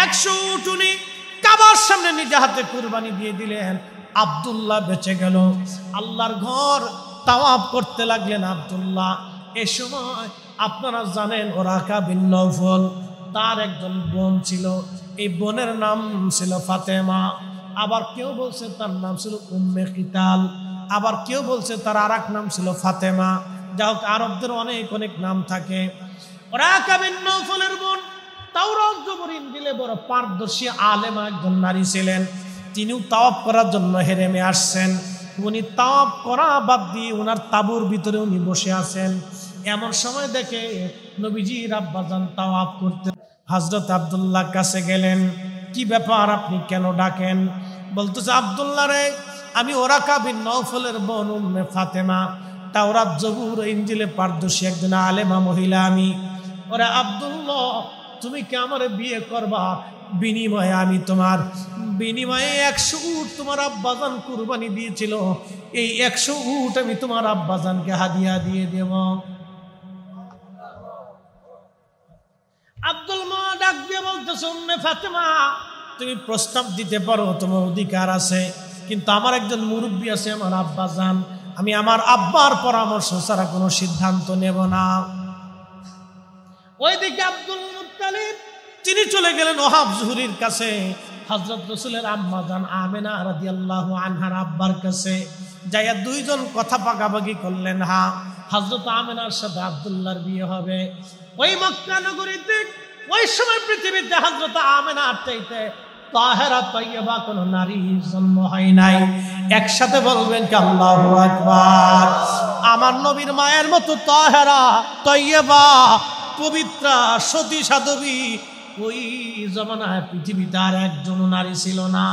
একশো উঠুনি কাবার সামনে নিজে হাতে কোরবানি দিয়ে দিলেন আবদুল্লাহ বেঁচে গেল আল্লাহর ঘর তাওয়াব করতে লাগলেন আবদুল্লাহ এ সময় আপনারা জানেন ওরাকা ভিন্ন ফল তার একজন বোন ছিল এই বোনের নাম ছিল ফাতেমা আবার কেউ বলছে তার নাম ছিল উম্মে কিতাল আবার কেউ বলছে তার আর নাম ছিল ফাতেমা যা হোক আরবদের অনেক অনেক নাম থাকে ওরাকা বিন নৌফলের বোন তাও রজ্জবরিন দিলে বড় পারদর্শী আলেমা একজন নারী ছিলেন তিনিও তাওয়াপ করার জন্য হেরেমে আসছেন উনি তাওয়াপ করা বাদ দিয়ে ওনার তাবুর ভিতরে উনি বসে আছেন এমন সময় দেখে নবীজি রাব্বাজান তাওয়াপ করতে হজরত আবদুল্লাহ কাছে গেলেন কি ব্যাপার আপনি কেন ডাকেন বলতেছে আবদুল্লাহ রে আমি ওরা বিন নৌফলের বোন উম্মে ফাতেমা ওরা জবুর ইঞ্জিলে পারদর্শী একজন আলেমা মহিলা আমি ওরা আবদুল্লাহ তুমি কে আমার বিয়ে করবা বিনিময়ে আমি তোমার বিনিময়ে একশো উট তোমার আব্বাজান কুরবানি দিয়েছিল এই একশো উট আমি তোমার আব্বাজানকে হাদিয়া দিয়ে দেব আব্দুল মা ডাক দিয়ে ফাতেমা তুমি প্রস্তাব দিতে পারো তোমার অধিকার আছে কিন্তু আমার একজন মুরব্বী আছে আমার আব্বাজান আমি আমার আব্বার পরামর্শ ছাড়া কোনো সিদ্ধান্ত নেব না ওইদিকে আব্দুল আলামিন তিনি চলে গেলেন ওহাব জুহরির কাছে হজরত রসুলের আম্মা জান আমেনা আল্লাহ আনহার আব্বার কাছে যাইয়া দুইজন কথা পাকাপাকি করলেন হা হ্যাঁ, হজরত আমেনার সাথে আবদুল্লার বিয়ে হবে ওই মক্কা নগরীতে ওই সময় পৃথিবীতে হজরত আমেনার চাইতে তাহেরা তৈবা কোনো নারীর জন্ম হয় নাই একসাথে বলবেন কি আল্লাহ আকবার আমার নবীর মায়ের মতো তাহেরা তৈবা পবিত্রা সতী সাধবী ওই জমানায় পৃথিবীতে আর একজন নারী ছিল না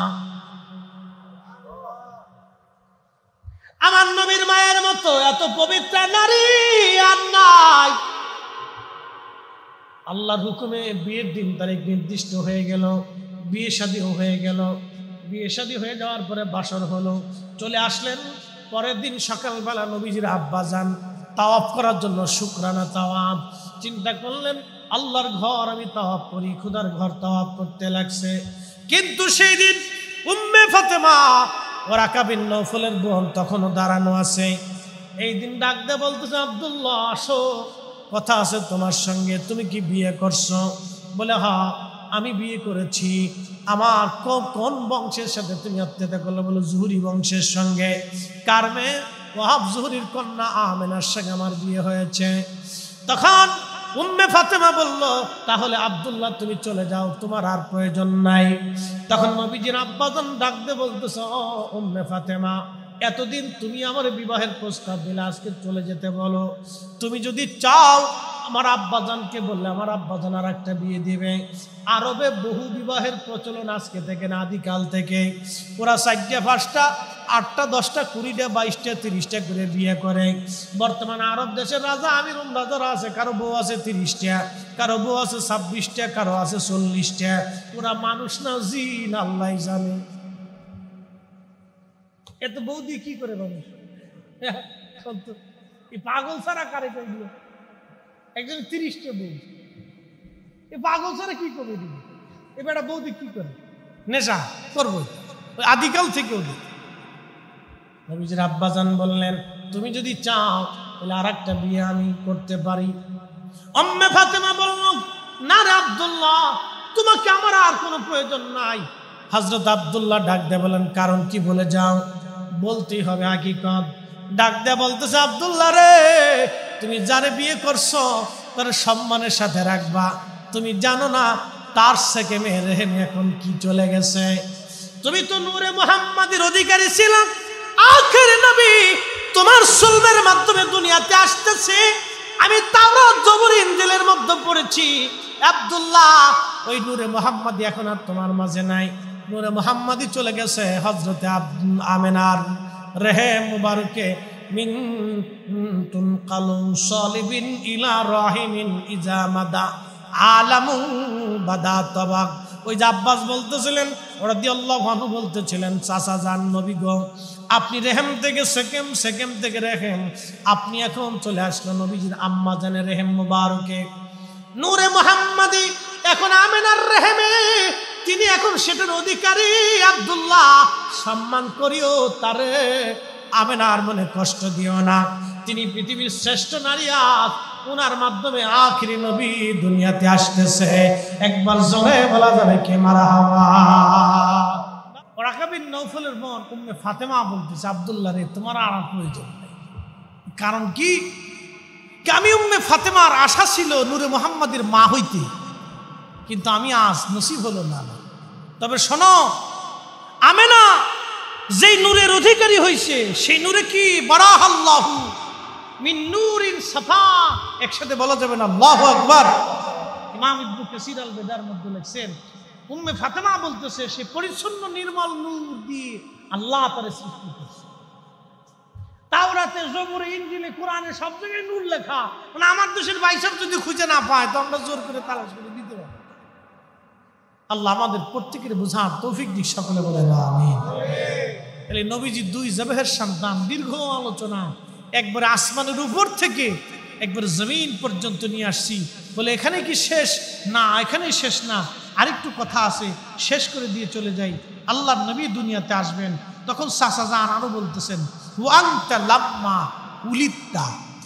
আমার নবীর মায়ের মতো এত পবিত্র নারী আর নাই আল্লাহর হুকুমে বিয়ের দিন তারিখ নির্দিষ্ট হয়ে গেল বিয়ে শাদিও হয়ে গেল বিয়ে সাদী হয়ে যাওয়ার পরে বাসর হলো চলে আসলেন পরের দিন সকালবেলা নবীজির আব্বা যান তাওয়াফ করার জন্য শুক্রানা তাওয়াফ চিন্তা করলেন আল্লাহর ঘর আমি তহাব করি খুদার ঘর তহাব করতে লাগছে কিন্তু সেই দিন উম্মে ফাতেমা ওরা কাবিন নফলের বোন তখনও দাঁড়ানো আছে এই দিন ডাকতে বলতেছে আবদুল্লাহ আসো কথা আছে তোমার সঙ্গে তুমি কি বিয়ে করছো বলে হা আমি বিয়ে করেছি আমার কোন বংশের সাথে তুমি হত্যা করলে বলো জুহুরি বংশের সঙ্গে কারণে ওহাব জুহুরির কন্যা আহমেনার সঙ্গে আমার বিয়ে হয়েছে তখন উম্মে ফাতেমা বলল তাহলে আবদুল্লাহ তুমি চলে যাও তোমার আর প্রয়োজন নাই তখন নবীজির আব্বাজন ডাকতে বলতেছ উম্মে ফাতেমা এতদিন তুমি আমার বিবাহের প্রস্তাব দিলে আজকে চলে যেতে বলো তুমি যদি চাও আমার আব্বাজানকে বললে আমার আব্বাজান আর একটা বিয়ে দেবে আরবে বহু বিবাহের প্রচলন আজকে থেকে না আদিকাল থেকে ওরা চারটা পাঁচটা আটটা দশটা কুড়িটা বাইশটা তিরিশটা করে বিয়ে করে বর্তমানে আরব দেশের রাজা আমিরুল রাজারা আছে কারো বউ আছে তিরিশটা কারো বউ আছে ছাব্বিশটা কারো আছে চল্লিশটা ওরা মানুষ না জিন আল্লাহ জানে এত বৌদি কি করে মানুষ হ্যাঁ, পাগল ছাড়া কারিগর একজন তিরিশটা বউ এ পাগল ছাড়া কি করবে দিদি এ বেটা বৌদি কি করে নেশা করবো ওই আদিকাল থেকে ওদের নবীজির আব্বাজান বললেন তুমি যদি চাও তাহলে আর একটা বিয়ে আমি করতে পারি অম্মে ফাতেমা বলল না রে আবদুল্লাহ তোমাকে আমার আর কোনো প্রয়োজন নাই হজরত আবদুল্লাহ ডাক দে বলেন কারণ কি বলে যাও বলতেই হবে হাকিকত ডাক দে বলতেছে আবদুল্লাহ রে তুমি যারে বিয়ে করছো তার সম্মানের সাথে রাখবা তুমি জানো না তার থেকে মেহরেন এখন কি চলে গেছে তুমি তো নূরে মোহাম্মদের অধিকারী ছিল আখের নবী তোমার সুলমের মাধ্যমে দুনিয়াতে আসতেছে আমি তারও জবর ইন্দিলের মধ্যে পড়েছি আবদুল্লাহ ওই নূরে মোহাম্মদী এখন আর তোমার মাঝে নাই নূরে মোহাম্মদী চলে গেছে হজরতে আমেনার রেহে মুবারুকে মিন তুনকালু সালিবিন ইলা রাহিমিন ইজা মাদা আলামু বাদা তবাক ওই যে আব্বাস বলতেছিলেন ওরা দিয়াল্লাহ ঘন বলতেছিলেন চাচা যান নবীগ আপনি রেহেম থেকে সেকেম সেকেম থেকে রেহেম আপনি এখন চলে আসলেন নবীজির আম্মা জানে রেহেম মুবারকে নূরে মোহাম্মদী এখন আমেনার রেহেমে তিনি এখন সেটার অধিকারী আবদুল্লাহ সম্মান করিও তারে আর মনে কষ্ট দিও না তিনি পৃথিবীর শ্রেষ্ঠ নারী আজ উনার মাধ্যমে আখিরি নবী দুনিয়াতে আসতেছে একবার জলে বলা যাবে কে মারা রাকাবিন নৌফলের মন উম্মে ফাতেমা বলতেছে আবদুল্লাহ রে তোমার আড়া প্রয়োজন নেই কারণ কি আমি উম্মে ফাতেমার আশা ছিল নূরে মোহাম্মদের মা হইতে কিন্তু আমি আজ নসিব হলো না তবে শোনো আমেনা যেই নূরের অধিকারী হয়েছে সেই নূরে কি বারাহ আল্লাহ মিন একসাথে বলা যাবে না আল্লাহ আকবার ইমাম ইবনু কাসির আল বেদার মধ্যে লেখছেন উম্মে ফাতেমা বলতেছে সে পরিচ্ছন্ন নির্মল নূর দিয়ে আল্লাহ তারে সৃষ্টি করছে তাওরাতে জবরে ইঞ্জিলে কোরআনে সব জায়গায় নূর লেখা মানে আমার দেশের বাইসাব যদি খুঁজে না পায় তো আমরা জোর করে তালাশ করে দিতে পারি আল্লাহ আমাদের প্রত্যেকের বোঝার তৌফিক দিক সকলে বলে না আমি তাহলে নবীজি দুই জবেহের সন্তান দীর্ঘ আলোচনা একবার আসমানের উপর থেকে একবার জমিন পর্যন্ত নিয়ে আসছি বলে এখানে কি শেষ না এখানে শেষ না আরেকটু কথা আছে শেষ করে দিয়ে চলে যাই আল্লাহ নবী দুনিয়াতে আসবেন তখন সাসাজান আরও বলতেছেন ওয়াংতা লাম্মা উলিত্তা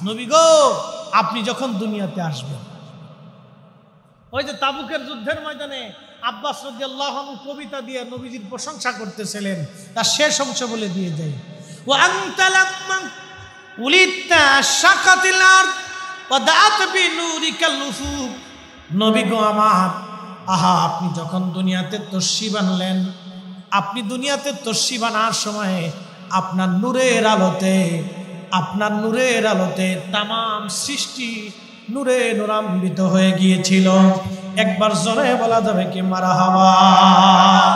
নবী গো আপনি যখন দুনিয়াতে আসবেন ওই যে তাবুকের যুদ্ধের ময়দানে আব্বাস রদিয়াল্লাহ কবিতা দিয়ে নবীজির প্রশংসা করতেছিলেন তা শেষ অংশ বলে দিয়ে যাই ও নবী গো আমার আহা আপনি যখন দুনিয়াতে তস্যি বানলেন আপনি দুনিয়াতে তস্যি বানার সময়ে আপনার নূরের আলোতে আপনার নূরের আলোতে তাম সৃষ্টি নূরে নূরান্বিত হয়ে গিয়েছিল একবার জোরে বলা যাবে কি মারা হাওয়া